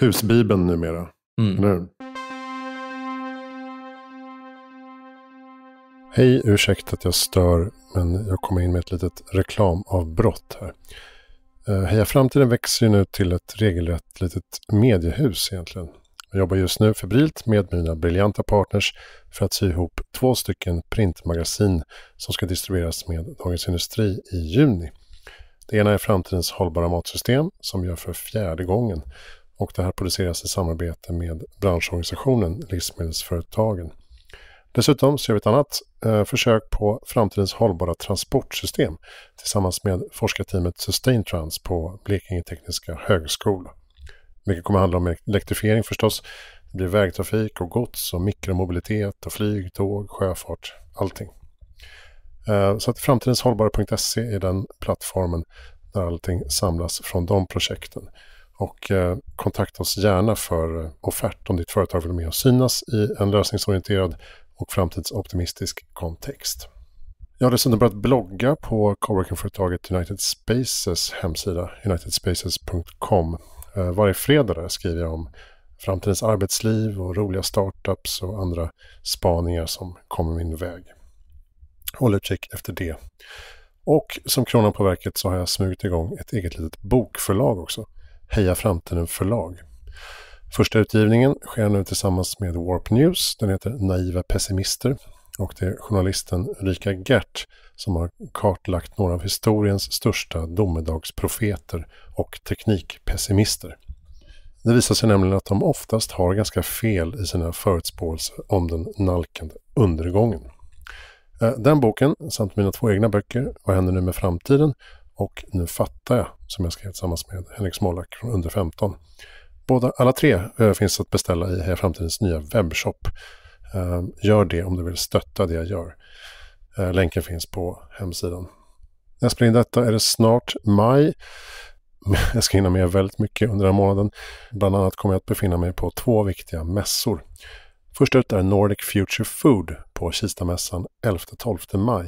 husbibeln numera. Mm. Eller hur? Hej, ursäkta att jag stör, men jag kommer in med ett litet reklamavbrott här. Eh, Heja Framtiden växer ju nu till ett regelrätt litet mediehus egentligen. Jag jobbar just nu febrilt med mina briljanta partners för att sy ihop två stycken printmagasin som ska distribueras med Dagens Industri i juni. Det ena är Framtidens hållbara matsystem som gör för fjärde gången och det här produceras i samarbete med branschorganisationen Livsmedelsföretagen. Dessutom ser vi ett annat eh, försök på framtidens hållbara transportsystem tillsammans med forskarteamet Sustaintrans på Blekinge Tekniska Högskola. Mycket kommer handla om elektrifiering förstås. Det blir vägtrafik och gods och mikromobilitet och flyg, tåg, sjöfart, allting. Eh, så att framtidenshållbara.se är den plattformen där allting samlas från de projekten. Och eh, kontakta oss gärna för eh, offert om ditt företag vill med och synas i en lösningsorienterad och framtidsoptimistisk kontext. Jag har dessutom börjat blogga på coworkingföretaget United Spaces hemsida, unitedspaces.com. Eh, varje fredag där skriver jag om framtidens arbetsliv och roliga startups och andra spaningar som kommer min väg. Håll utkik efter det. Och som kronan på verket så har jag smugit igång ett eget litet bokförlag också. Heja Framtiden Förlag. Första utgivningen sker nu tillsammans med Warp News. Den heter Naiva pessimister och det är journalisten Rika Gert som har kartlagt några av historiens största domedagsprofeter och teknikpessimister. Det visar sig nämligen att de oftast har ganska fel i sina förutspåelser om den nalkande undergången. Eh, den boken, samt mina två egna böcker, Vad händer nu med framtiden? och Nu fattar jag, som jag skrev tillsammans med Henrik Smollak från Under 15, båda, alla tre eh, finns att beställa i Heja Framtidens nya webbshop. Eh, gör det om du vill stötta det jag gör. Eh, länken finns på hemsidan. När jag spelar in detta är det snart maj. Jag ska hinna med väldigt mycket under den här månaden. Bland annat kommer jag att befinna mig på två viktiga mässor. Först ut är Nordic Future Food på Kistamässan 11-12 maj.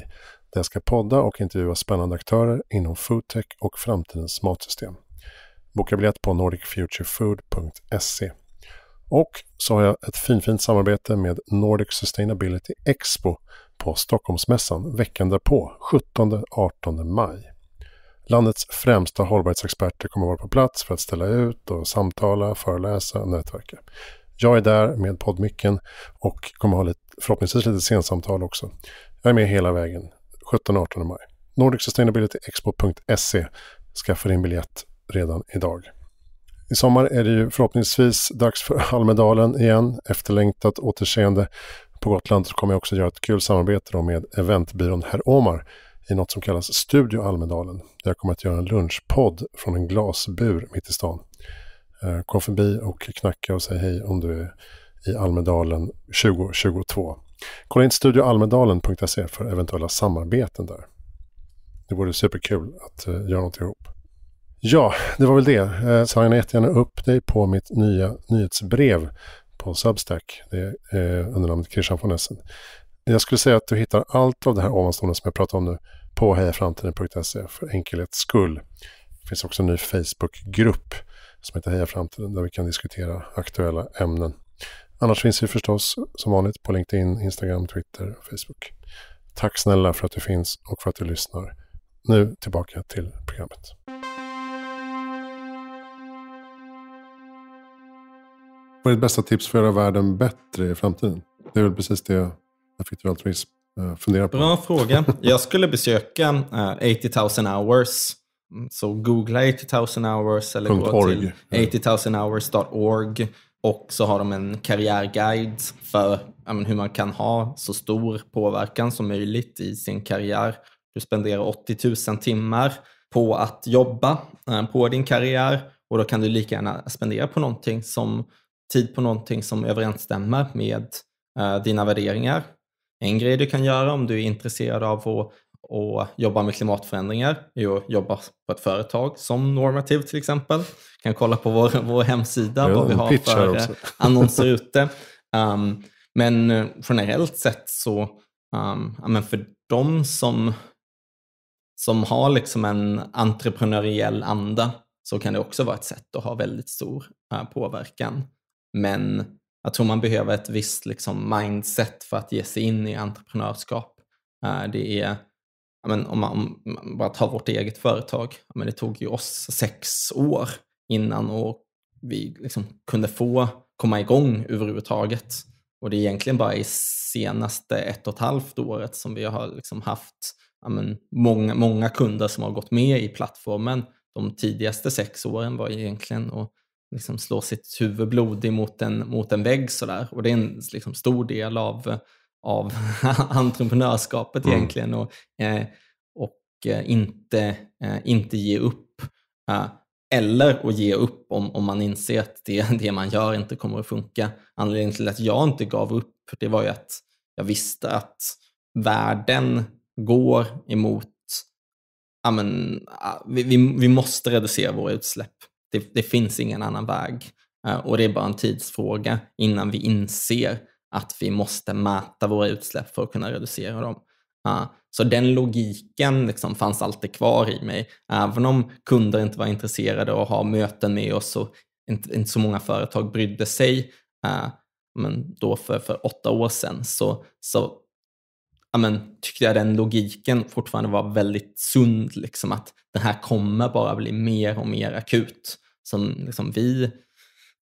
Där jag ska podda och intervjua spännande aktörer inom foodtech och framtidens matsystem. Boka biljett på nordicfuturefood.se. Och så har jag ett finfint samarbete med Nordic Sustainability Expo på Stockholmsmässan veckan därpå, 17-18 maj. Landets främsta hållbarhetsexperter kommer vara på plats för att ställa ut och samtala, föreläsa och nätverka. Jag är där med poddmicken och kommer ha lite, förhoppningsvis lite sensamtal också. Jag är med hela vägen, 17-18 maj. NordicSustainabilityExpo.se. Skaffa din biljett redan idag. I sommar är det ju förhoppningsvis dags för Almedalen igen, efterlängtat återseende. På Gotland så kommer jag också göra ett kul samarbete med eventbyrån Herr Omar i något som kallas Studio Almedalen. Där jag kommer att göra en lunchpodd från en glasbur mitt i stan. Kom eh, förbi och knacka och säg hej om du är i Almedalen 2022. Kolla in studioalmedalen.se för eventuella samarbeten där. Det vore superkul att eh, göra något ihop. Ja, det var väl det. Eh, signa jättegärna upp dig på mitt nya nyhetsbrev på Substack. Det är eh, under namnet Christian von Essen. Jag skulle säga att du hittar allt av det här ovanstående som jag pratar om nu på hejaframtiden.se för enkelhets skull. Det finns också en ny Facebookgrupp som heter Heja Framtiden där vi kan diskutera aktuella ämnen. Annars finns vi förstås som vanligt på LinkedIn, Instagram, Twitter och Facebook. Tack snälla för att du finns och för att du lyssnar. Nu tillbaka till programmet. Vad är ditt bästa tips för att göra världen bättre i framtiden? Det är väl precis det effektiv altruism eh, funderar på. Bra fråga. Jag skulle besöka uh, 80 000 hours. Så googla 80 000 hours eller Punkt gå till 80 000 hours.org. Och så har de en karriärguide för men, hur man kan ha så stor påverkan som möjligt i sin karriär. Du spenderar 80 000 timmar på att jobba eh, på din karriär och då kan du lika gärna spendera på någonting som tid på någonting som överensstämmer med eh, dina värderingar. En grej du kan göra om du är intresserad av att och jobba med klimatförändringar är att jobba på ett företag som Normative till exempel. kan kolla på vår, vår hemsida, jo, vad vi har för också. Eh, annonser ute. Um, men eh, generellt sett så, um, för de som, som har liksom en entreprenöriell anda så kan det också vara ett sätt att ha väldigt stor uh, påverkan. Men jag tror man behöver ett visst liksom, mindset för att ge sig in i entreprenörskap. Eh, det är, men, om, man, om man bara tar vårt eget företag, men det tog ju oss sex år innan och vi liksom kunde få komma igång överhuvudtaget. Och det är egentligen bara i senaste ett och ett halvt året som vi har liksom haft men, många, många kunder som har gått med i plattformen. De tidigaste sex åren var egentligen att liksom slår sitt huvud blodig mot en, mot en vägg sådär. Och det är en liksom, stor del av, av entreprenörskapet mm. egentligen. Och, eh, och eh, inte, eh, inte ge upp. Eh, eller att ge upp om, om man inser att det, det man gör inte kommer att funka. Anledningen till att jag inte gav upp, det var ju att jag visste att världen går emot, amen, ah, vi, vi måste reducera våra utsläpp. Det, det finns ingen annan väg eh, och det är bara en tidsfråga innan vi inser att vi måste mäta våra utsläpp för att kunna reducera dem. Eh, så den logiken liksom fanns alltid kvar i mig. Även om kunder inte var intresserade och ha möten med oss och inte, inte så många företag brydde sig eh, men då för, för åtta år sedan så, så amen, tyckte jag den logiken fortfarande var väldigt sund. Liksom, att det här kommer bara bli mer och mer akut. Som liksom, vi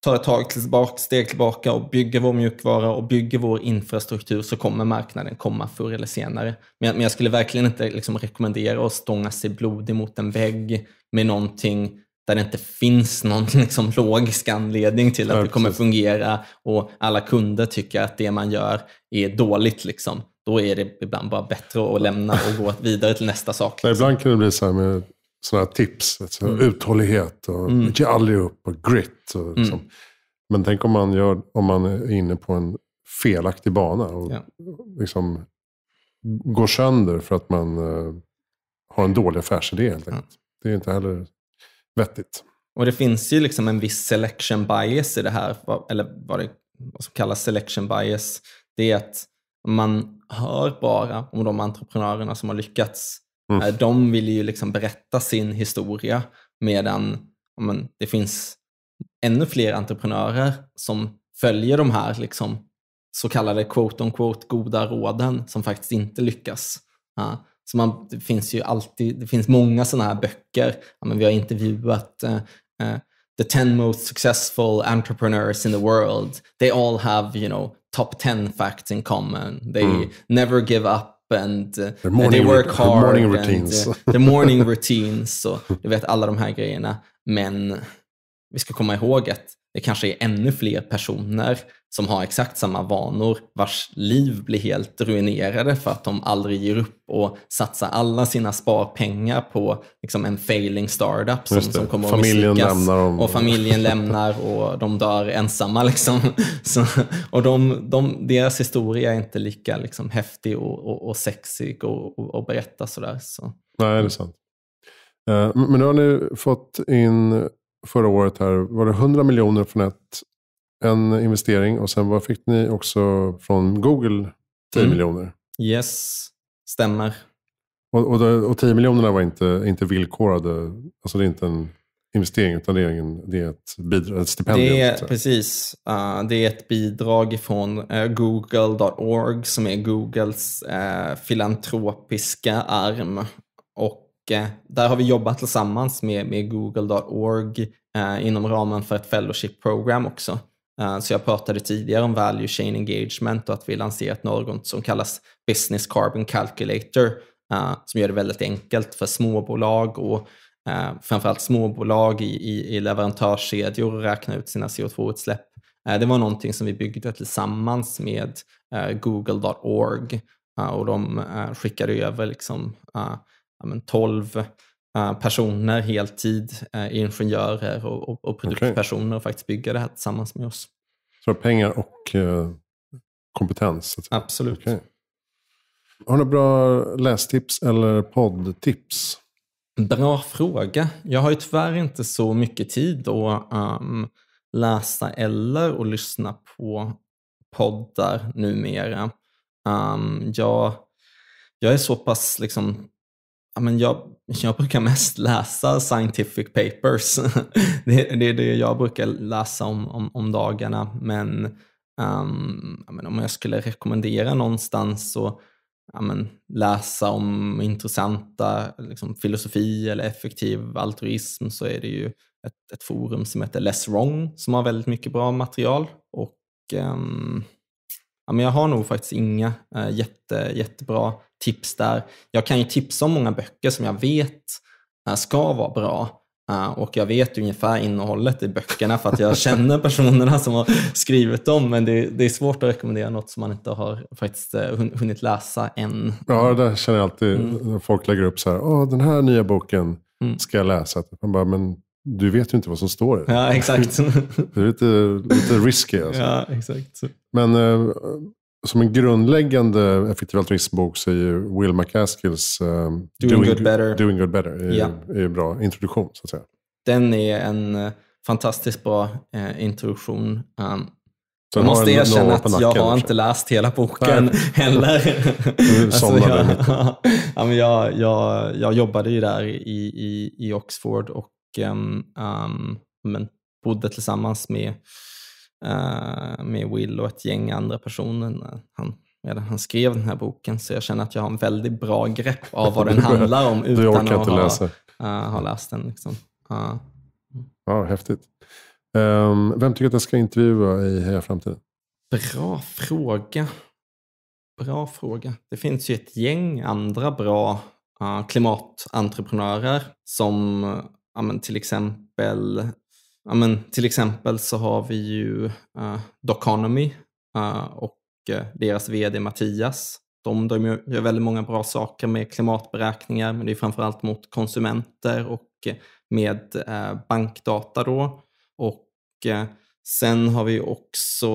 tar ett tag tillbaka, steg tillbaka och bygger vår mjukvara och bygger vår infrastruktur så kommer marknaden komma förr eller senare. Men jag, men jag skulle verkligen inte liksom rekommendera att stånga sig blodig mot en vägg med någonting där det inte finns någon liksom logisk anledning till att ja, det kommer precis. fungera och alla kunder tycker att det man gör är dåligt. Liksom då är det ibland bara bättre att lämna och gå vidare till nästa sak. Liksom. ibland kan det bli så här med sådana här tips. Alltså mm. Uthållighet och mm. ge aldrig upp och grit. Och mm. liksom. Men tänk om man, gör, om man är inne på en felaktig bana och ja. liksom går sönder för att man uh, har en dålig affärsidé. Helt enkelt. Ja. Det är inte heller vettigt. Och det finns ju liksom en viss selection bias i det här, eller vad, det, vad som kallas selection bias. Det är att man hör bara om de entreprenörerna som har lyckats. Mm. De vill ju liksom berätta sin historia medan men, det finns ännu fler entreprenörer som följer de här liksom, så kallade quote on quote goda råden som faktiskt inte lyckas. Ja, så man, det finns ju alltid, det finns många sådana här böcker. Ja, men vi har intervjuat uh, uh, the 10 most successful entrepreneurs in the world. They all have, you know, top 10 facts in common. They mm. never give up and the morning, they work hard. The morning routines. Uh, the morning routines och du vet alla de här grejerna. Men vi ska komma ihåg att det kanske är ännu fler personer som har exakt samma vanor vars liv blir helt ruinerade för att de aldrig ger upp och satsar alla sina sparpengar på liksom en failing startup som, som kommer att misslyckas. Och familjen lämnar och de dör ensamma. Liksom. Så, och de, de, deras historia är inte lika liksom, häftig och, och, och sexig och, och berätta sådär. Så. Nej, det är sant. Eh, men nu har ni fått in förra året här var det 100 miljoner från ett, en investering och sen vad fick ni också från Google 10 mm. miljoner? Yes, stämmer. Och, och, det, och 10 miljonerna var inte, inte villkorade, alltså det är inte en investering utan det är, en, det är ett, bidrag, ett stipendium? Det är, precis, uh, det är ett bidrag från uh, eh, google.org som är Googles uh, filantropiska arm där har vi jobbat tillsammans med, med google.org eh, inom ramen för ett fellowship program också. Eh, så jag pratade tidigare om value chain engagement och att vi lanserat något som kallas business carbon calculator eh, som gör det väldigt enkelt för småbolag och framförallt småbolag i, i, i leverantörskedjor att räkna ut sina CO2-utsläpp. Det var någonting som vi byggde tillsammans med google.org och de skickade över liksom ja, 12 eh, personer heltid, eh, ingenjörer och, och, och produktpersoner okay. och faktiskt bygga det här tillsammans med oss. Så pengar och eh, kompetens? Absolut. Okay. Har du bra lästips eller poddtips? Bra fråga. Jag har ju tyvärr inte så mycket tid att um, ehm, läsa eller att lyssna på poddar numera. Um, jag, jag är så pass liksom, men jag, jag brukar mest läsa scientific papers. det, är det, det jag brukar läsa om, om, om dagarna. Men, um, ehm, jag men om jag skulle rekommendera någonstans så ja, men, läsa om intressanta liksom, filosofi eller effektiv altruism så är det ju ett, ett forum som heter Less Wrong som har väldigt mycket bra material. Och um, Ja, men jag har nog faktiskt inga eh, jätte, jättebra tips där. Jag kan ju tipsa om många böcker som jag vet eh, ska vara bra eh, och jag vet ungefär innehållet i böckerna för att jag känner personerna som har skrivit dem. Men det, det, är svårt att rekommendera något som man inte har faktiskt eh, hunnit läsa än. Ja, det där känner jag alltid. Mm. Folk lägger upp så här, Åh, den här nya boken mm. ska jag läsa. Man bara, men du vet ju inte vad som står där. Ja, exakt. det är lite, lite risky. Alltså. Ja, exakt. Men eh, som en grundläggande effektiv altruismbok så är ju Will McCaskills eh, Doing, Doing, Good Better, Doing Good Better är, ja. är en bra introduktion. Så att säga. Den är en eh, fantastiskt bra eh, introduktion. Um, jag måste erkänna att jag har inte läst hela boken Nej. heller. alltså, jag, ja, men jag, jag, jag jobbade ju där i, i, i Oxford och um, men bodde tillsammans med, uh, med Will och ett gäng andra personer han, medan han skrev den här boken. Så jag känner att jag har en väldigt bra grepp av vad den handlar om utan att ha, läsa. Uh, ha läst den. Liksom. Uh. Ja, häftigt. Um, vem tycker du att jag ska intervjua i Heja Framtiden? Bra fråga. Bra fråga. Det finns ju ett gäng andra bra eh, klimatentreprenörer som ja, men till exempel ja, men till exempel så har vi ju uh, eh, Doconomy uh, eh, och uh, deras vd Mattias. De, de gör väldigt många bra saker med klimatberäkningar men det är framförallt mot konsumenter och med bankdata då. Och sen har vi också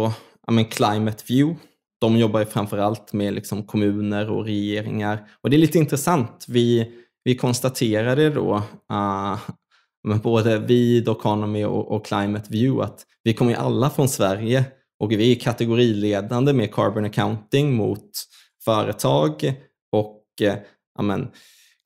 ja, men Climate View. De jobbar ju framförallt med liksom kommuner och regeringar. Och det är lite intressant. Vi, vi konstaterade då med både Vid, Economy och, och Climate View att vi kommer ju alla från Sverige och vi är kategoriledande med carbon accounting mot företag och eh, ja, men,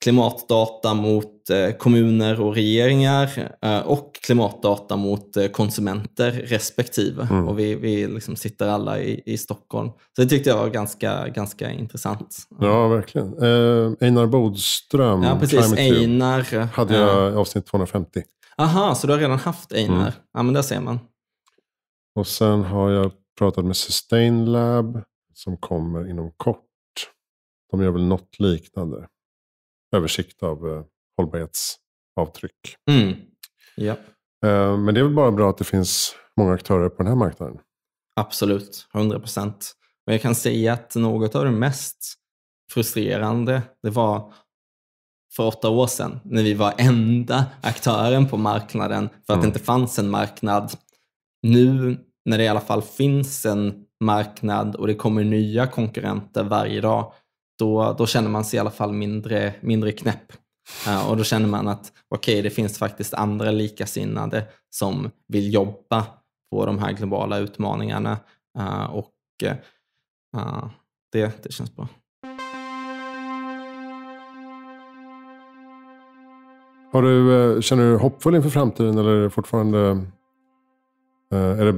klimatdata mot eh, kommuner och regeringar eh, och klimatdata mot eh, konsumenter respektive. Mm. Och vi, vi liksom sitter alla i, i, Stockholm. Så det tyckte jag var ganska, ganska intressant. Ja, verkligen. Eh, Einar Bodström, ja, precis. Einar, hade jag i avsnitt 250. Aha, så du har redan haft Einar? Mm. Ja, men där ser man. Och sen har jag pratat med Sustainlab som kommer inom kort. De gör väl något liknande översikt av eh, hållbarhetsavtryck. Mm. Ja. Eh, men det är väl bara bra att det finns många aktörer på den här marknaden? Absolut, 100 procent. Men jag kan säga att något av det mest frustrerande det var för åtta år sedan när vi var enda aktören på marknaden för att mm. det inte fanns en marknad. Nu när det i alla fall finns en marknad och det kommer nya konkurrenter varje dag då, då känner man sig i alla fall mindre, mindre knäpp. Uh, och då känner man att okej, okay, det finns faktiskt andra likasinnade som vill jobba på de här globala utmaningarna. Uh, och uh, det, det känns bra. Har du, känner du dig hoppfull inför framtiden eller är det fortfarande är det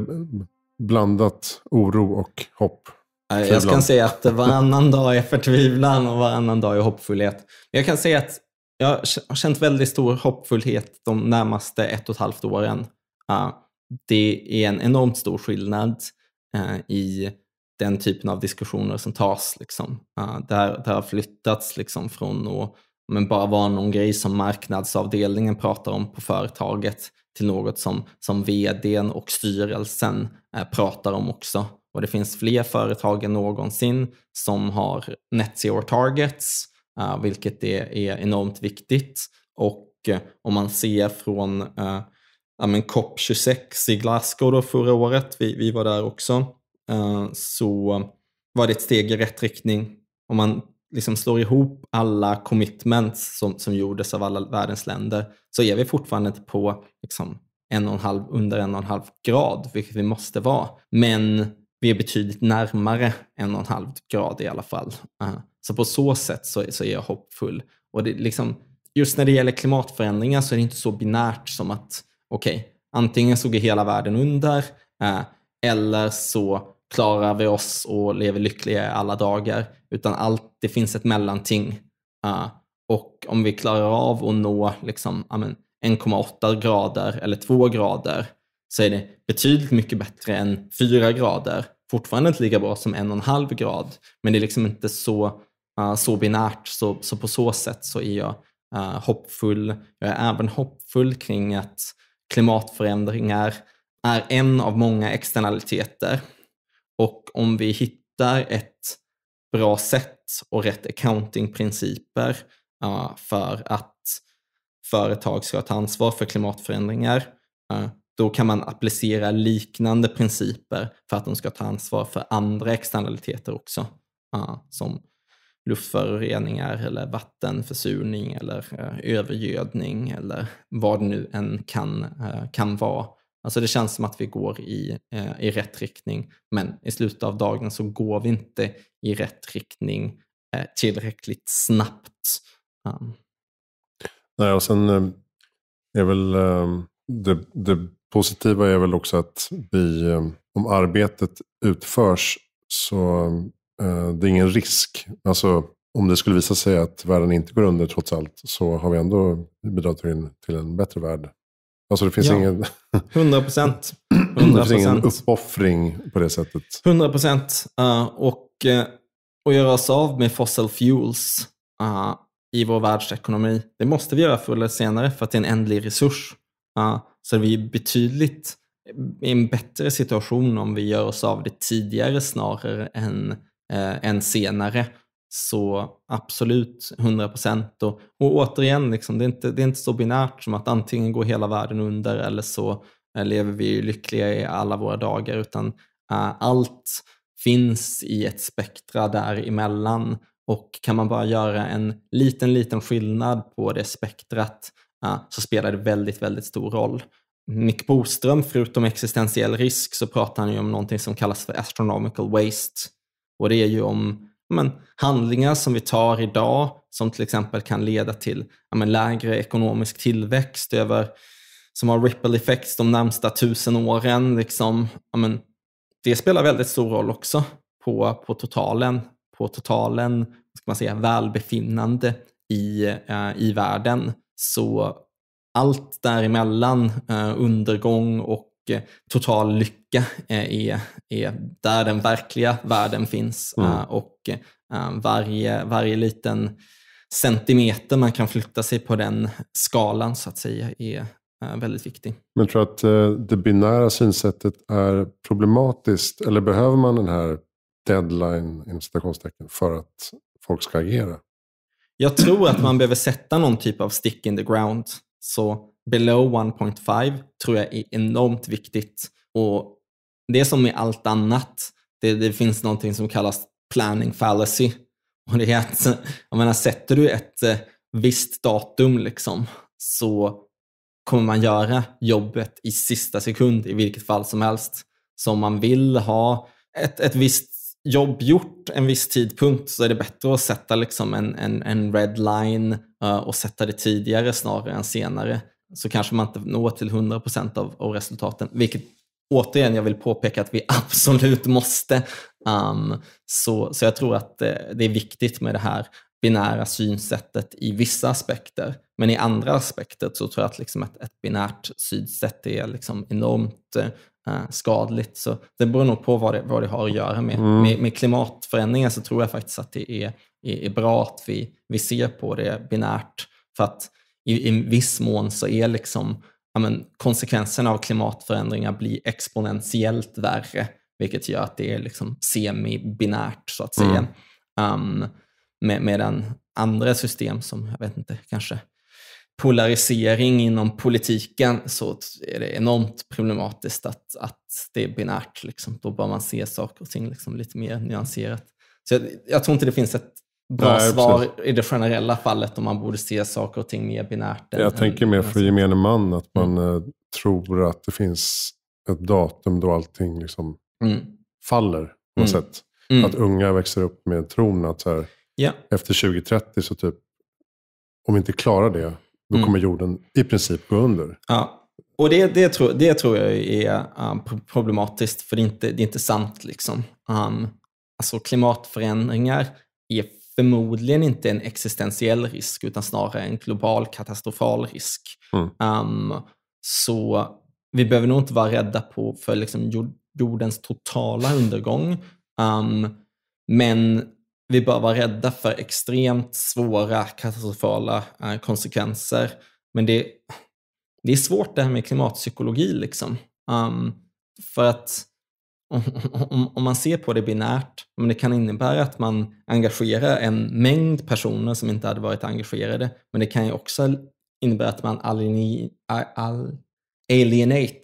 blandat oro och hopp? Jag kan säga att varannan dag är förtvivlan och varannan dag är hoppfullhet. Jag kan säga att jag har känt väldigt stor hoppfullhet de närmaste ett och ett halvt åren. Det är en enormt stor skillnad eh, i den typen av diskussioner som tas. Liksom. Där, har flyttats liksom från att bara vara någon grej som marknadsavdelningen pratar om på företaget till något som, som vdn och styrelsen eh, pratar om också. Och det finns fler företag än någonsin som har net zero targets, eh, vilket är, enormt viktigt. Och eh, om man ser från eh, COP26 i Glasgow då förra året, vi, vi var där också, eh, så var det ett steg i rätt riktning. Om man liksom slår ihop alla commitments som, som gjordes av alla världens länder så är vi fortfarande inte på liksom, en och en halv, under en och en halv grad, vilket vi måste vara. Men vi är betydligt närmare en och en halv grad i alla fall. Eh, så på så sätt så, är jag hoppfull. Och det, liksom, just när det gäller klimatförändringar så är det inte så binärt som att okej, okay, antingen så går hela världen under eh, eller så klarar vi oss och lever lyckliga alla dagar. Utan allt, det finns ett mellanting. Eh, och om vi klarar av att nå liksom, 1,8 grader eller 2 grader så är det betydligt mycket bättre än fyra grader. Fortfarande inte lika bra som en och en halv grad, men det är liksom inte så, uh, så binärt. Så, så på så sätt så är jag uh, hoppfull. Jag är även hoppfull kring att klimatförändringar är en av många externaliteter. Och om vi hittar ett bra sätt och rätt accountingprinciper uh, för att företag ska ta ansvar för klimatförändringar då kan man applicera liknande principer för att de ska ta ansvar för andra externaliteter också, som luftföroreningar eller vattenförsurning eller eh, övergödning eller vad det nu än kan, eh, kan vara. Alltså det känns som att vi går i, eh, i rätt riktning, men i slutet av dagen så går vi inte i rätt riktning tillräckligt snabbt. Nej, och sen är väl det, det positiva är väl också att vi, eh, om arbetet utförs så eh, det är ingen risk. Alltså, om det skulle visa sig att världen inte går under trots allt så har vi ändå bidragit till, en bättre värld. Alltså det finns ja. ingen... 100 procent. Det finns ingen uppoffring på det sättet. 100 procent. Eh, och att eh, göra oss av med fossil fuels i vår världsekonomi, det måste vi göra förr eller senare för att det är en ändlig resurs. Så vi är betydligt i en bättre situation om vi gör oss av det tidigare snarare än, eh, än senare. Så absolut 100 Och, och återigen, liksom, det, är inte, det är inte så binärt som att antingen går hela världen under eller så eh, lever vi lyckliga i alla våra dagar, utan eh, allt finns i ett spektra däremellan. Och kan man bara göra en liten, liten skillnad på det spektrat så spelar det väldigt, väldigt stor roll. Nick Boström, förutom existentiell risk, så pratar han ju om någonting som kallas för astronomical waste. Och det är ju om men, handlingar som vi tar idag, som till exempel kan leda till men, lägre ekonomisk tillväxt över som har ripple effects de närmsta tusen åren. Liksom, men, det spelar väldigt stor roll också på, på totalen, på totalen ska man säga, välbefinnande i, eh, i världen. Så allt däremellan, eh, undergång och eh, total lycka eh, är, är där den verkliga världen finns. Mm. Och varje, varje liten centimeter man kan flytta sig på den skalan så att säga är väldigt viktig. Men tror du att det binära synsättet är problematiskt eller behöver man den här deadline för att folk ska agera? Jag tror att man behöver sätta någon typ av stick in the ground. Så below 1.5 tror jag är enormt viktigt. Och Det är som med allt annat. Det, det finns någonting som kallas planning fallacy. Och det är att, jag menar, sätter du ett eh, visst datum liksom, så kommer man göra jobbet i sista sekund i vilket fall som helst. Så om man vill ha ett, ett visst jobb gjort en viss tidpunkt så är det bättre att sätta liksom en, en, en red line eh, och sätta det tidigare snarare än senare. Så kanske man inte når till 100 procent av, av resultaten, vilket återigen, jag vill påpeka att vi absolut måste. Um, så, så jag tror att det, eh, det är viktigt med det här binära synsättet i vissa aspekter. Men i andra aspekter så tror jag att liksom ett, ett binärt synsätt är liksom enormt eh, Eh, skadligt. Så det beror nog på vad det, vad det har att göra med. Mm. med. Med klimatförändringar så tror jag faktiskt att det är, är, är, bra att vi, vi ser på det binärt. För att i, i viss mån så är liksom, ja, men, konsekvenserna av klimatförändringar blir exponentiellt värre, vilket gör att det är liksom semi-binärt så att säga. Mm. Um, med, medan andra system som, jag vet inte, kanske polarisering inom politiken så är det enormt problematiskt att, att det är binärt. Liksom. Då bör man se saker och ting liksom, lite mer nyanserat. Så jag, jag, tror inte det finns ett bra Nej, svar i det generella fallet om man borde se saker och ting mer binärt. Jag tänker mer för gemene man att mm. man mm. tror att det finns ett datum då allting liksom mm. faller på mm. sätt. Mm. Att unga växer upp med tron att så här, yeah. efter 2030 så typ om vi inte klarar det då mm. kommer jorden i princip gå under. Ja. Och det, det, tror, det tror jag är um, problematiskt, för det är inte, det är inte sant. Liksom. Um, alltså klimatförändringar är förmodligen inte en existentiell risk, utan snarare en global katastrofal risk. Mm. Um, så vi behöver nog inte vara rädda på, för liksom jordens totala undergång. Um, men vi bör vara rädda för extremt svåra katastrofala eh, konsekvenser. Men det, det är svårt det här med klimatpsykologi. Liksom. Um, för att om, om, man ser på det binärt, men det kan innebära att man engagerar en mängd personer som inte hade varit engagerade, men det kan ju också innebära att man alieni, al, alienate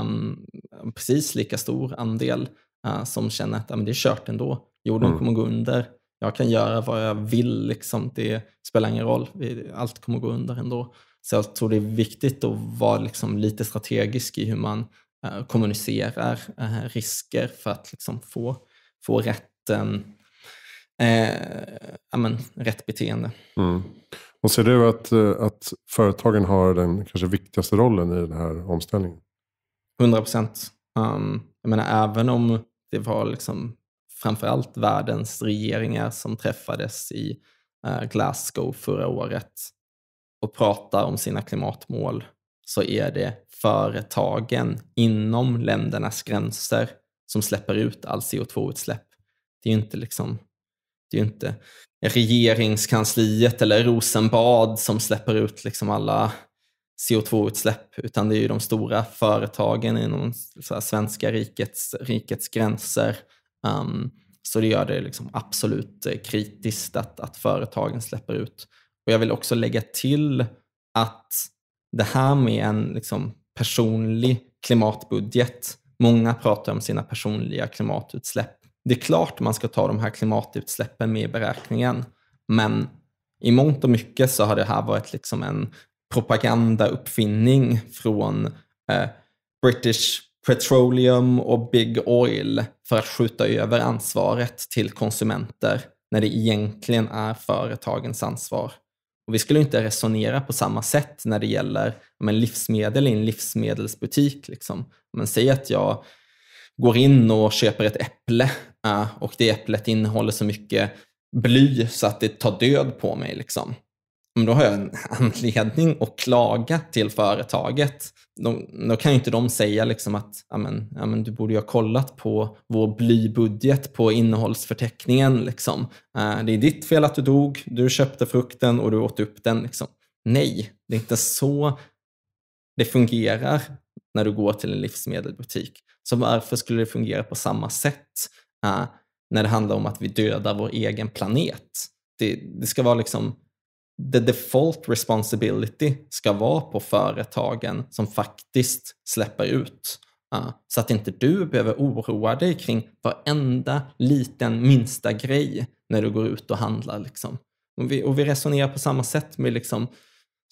um, precis lika stor andel uh, som känner att men det är kört ändå. Jorden mm. kommer gå under. Jag kan göra vad jag vill, liksom. det spelar ingen roll. Allt kommer gå under ändå. Så jag tror det är viktigt att vara liksom lite strategisk i hur man eh, kommunicerar eh, risker för att liksom få, få rätt, eh, amen, rätt beteende. Mm. Och ser du att, eh, att företagen har den kanske viktigaste rollen i den här omställningen? 100 procent. Um, jag menar, även om det var liksom framförallt världens regeringar som träffades i eh, Glasgow förra året och pratar om sina klimatmål så är det företagen inom ländernas gränser som släpper ut all CO2-utsläpp. Det är ju inte liksom det är inte regeringskansliet eller Rosenbad som släpper ut liksom alla CO2-utsläpp, utan det är ju de stora företagen inom svenska rikets, rikets gränser Um, så det gör det liksom absolut eh, kritiskt att, att företagen släpper ut. Och Jag vill också lägga till att det här med en liksom personlig klimatbudget, många pratar om sina personliga klimatutsläpp. Det är klart man ska ta de här klimatutsläppen med i beräkningen, men i mångt och mycket så har det här varit liksom en propagandauppfinning från eh, British petroleum och big oil för att skjuta över ansvaret till konsumenter när det egentligen är företagens ansvar. Och vi skulle inte resonera på samma sätt när det gäller men, livsmedel i en livsmedelsbutik. Liksom. Men säg att jag går in och köper ett äpple äh, och det äpplet innehåller så mycket bly så att det tar död på mig. Liksom då har jag en anledning att klaga till företaget. De, då kan ju inte de säga liksom att amen, amen, du borde ju ha kollat på vår blybudget på innehållsförteckningen. Liksom. Eh, det är ditt fel att du dog, du köpte frukten och du åt upp den. Liksom. Nej, det är inte så det fungerar när du går till en livsmedelsbutik. Så varför skulle det fungera på samma sätt eh, när det handlar om att vi dödar vår egen planet? Det, det ska vara liksom the default responsibility ska vara på företagen som faktiskt släpper ut. Ah, så att inte du behöver oroa dig kring varenda liten minsta grej när du går ut och handlar. Liksom. Och, vi, och vi resonerar på samma sätt med liksom,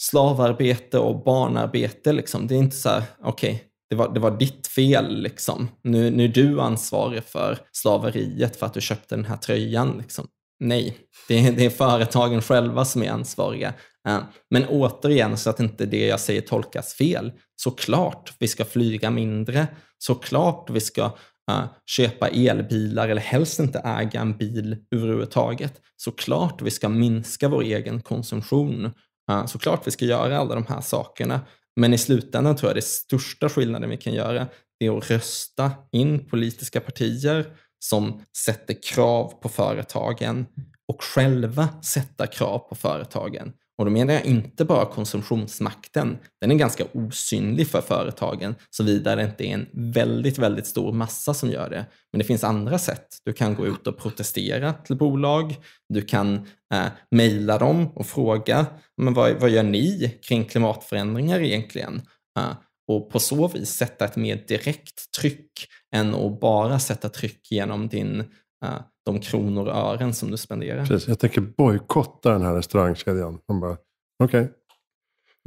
slavarbete och barnarbete. Liksom. Det är inte så här, okej, okay, det, var, det var ditt fel. Liksom. Nu, nu är du ansvarig för slaveriet för att du köpte den här tröjan. Liksom. Nej, det är, det är företagen själva som är ansvariga. Eh, men återigen, så att inte det jag säger tolkas fel. Såklart vi ska flyga mindre. Såklart vi ska Uh, köpa elbilar eller helst inte äga en bil överhuvudtaget. Såklart vi ska minska vår egen konsumtion. Uh, såklart vi ska göra alla de här sakerna. Men i slutändan tror jag det största skillnaden vi kan göra är att rösta in politiska partier som sätter krav på företagen och själva sätta krav på företagen. Och då menar jag inte bara konsumtionsmakten. Den är ganska osynlig för företagen, såvida det inte är en väldigt, väldigt stor massa som gör det. Men det finns andra sätt. Du kan gå ut och protestera till bolag. Du kan eh, mejla dem och fråga, men vad, vad gör ni kring klimatförändringar egentligen? Eh, och på så vis sätta ett mer direkt tryck än att bara sätta tryck genom din, uh, de kronor och ören som du spenderar. Precis. Jag tänker bojkotta den här restaurangkedjan. Man bara, okej. Okay.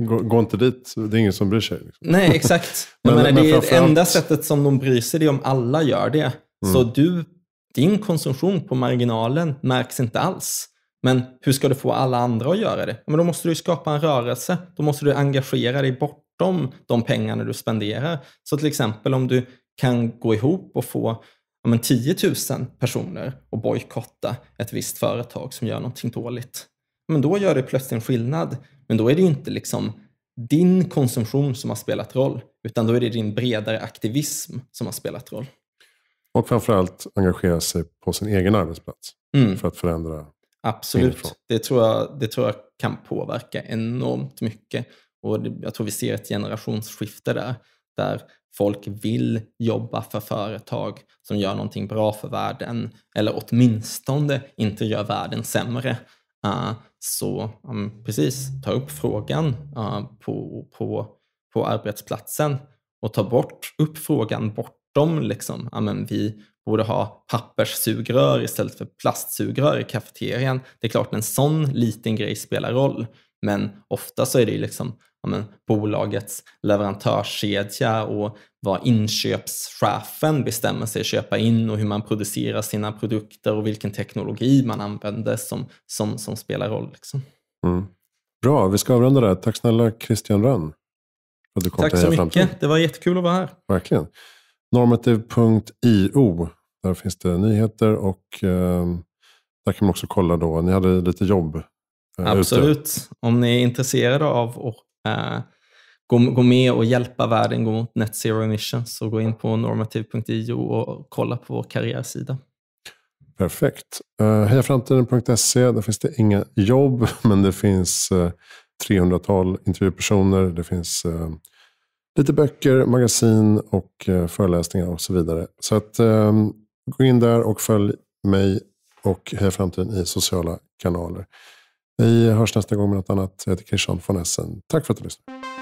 Gå, gå, inte dit, det är ingen som bryr sig. Liksom. Nej, exakt. men, menar, men, det är det enda sättet som de bryr sig, det är om alla gör det. Mm. Så du, din konsumtion på marginalen märks inte alls. Men hur ska du få alla andra att göra det? Men då måste du skapa en rörelse. Då måste du engagera dig bort bortom de pengarna du spenderar. Så till exempel om du kan gå ihop och få ja, men 10 000 personer att bojkotta ett visst företag som gör någonting dåligt. Men då gör det plötsligt en skillnad. Men då är det ju inte liksom din konsumtion som har spelat roll, utan då är det din bredare aktivism som har spelat roll. Och framförallt engagera sig på sin egen arbetsplats mm. för att förändra Absolut, det tror, jag, det tror jag kan påverka enormt mycket. Och jag tror vi ser ett generationsskifte där, där folk vill jobba för företag som gör någonting bra för världen, eller åtminstone inte gör världen sämre. Eh, så mm, precis, ta upp frågan eh, på, på, på arbetsplatsen och ta bort, upp frågan bortom liksom, men vi borde ha papperssugrör istället för plastsugrör i kafeterian. Det är klart en sån liten grej spelar roll, men ofta så är det liksom ja, men, bolagets leverantörskedja och vad inköpschefen bestämmer sig att köpa in och hur man producerar sina produkter och vilken teknologi man använder som, som, som spelar roll. Liksom. Mm. Bra, vi ska avrunda där. Tack snälla Christian Rönn. Tack så mycket. Framtiden. Det var jättekul att vara här. Verkligen. Normative.io. Där finns det nyheter och eh, där kan man också kolla då. Ni hade lite jobb eh, Absolut. Ute. Om ni är intresserade av att Eh, gå, gå med och hjälpa världen gå mot net zero emissions och gå in på normativ.io och kolla på vår karriärsida. Perfekt. Uh, eh, Hejaframtiden.se, där finns det inga jobb, men det finns uh, eh, 300-tal intervjupersoner. Det finns uh, lite böcker, magasin och uh, föreläsningar och så vidare. Så att, um, gå in där och följ mig och Heja Framtiden i sociala kanaler. Vi hörs nästa gång med något annat. Jag heter Christian von Essen. Tack för att du lyssnade.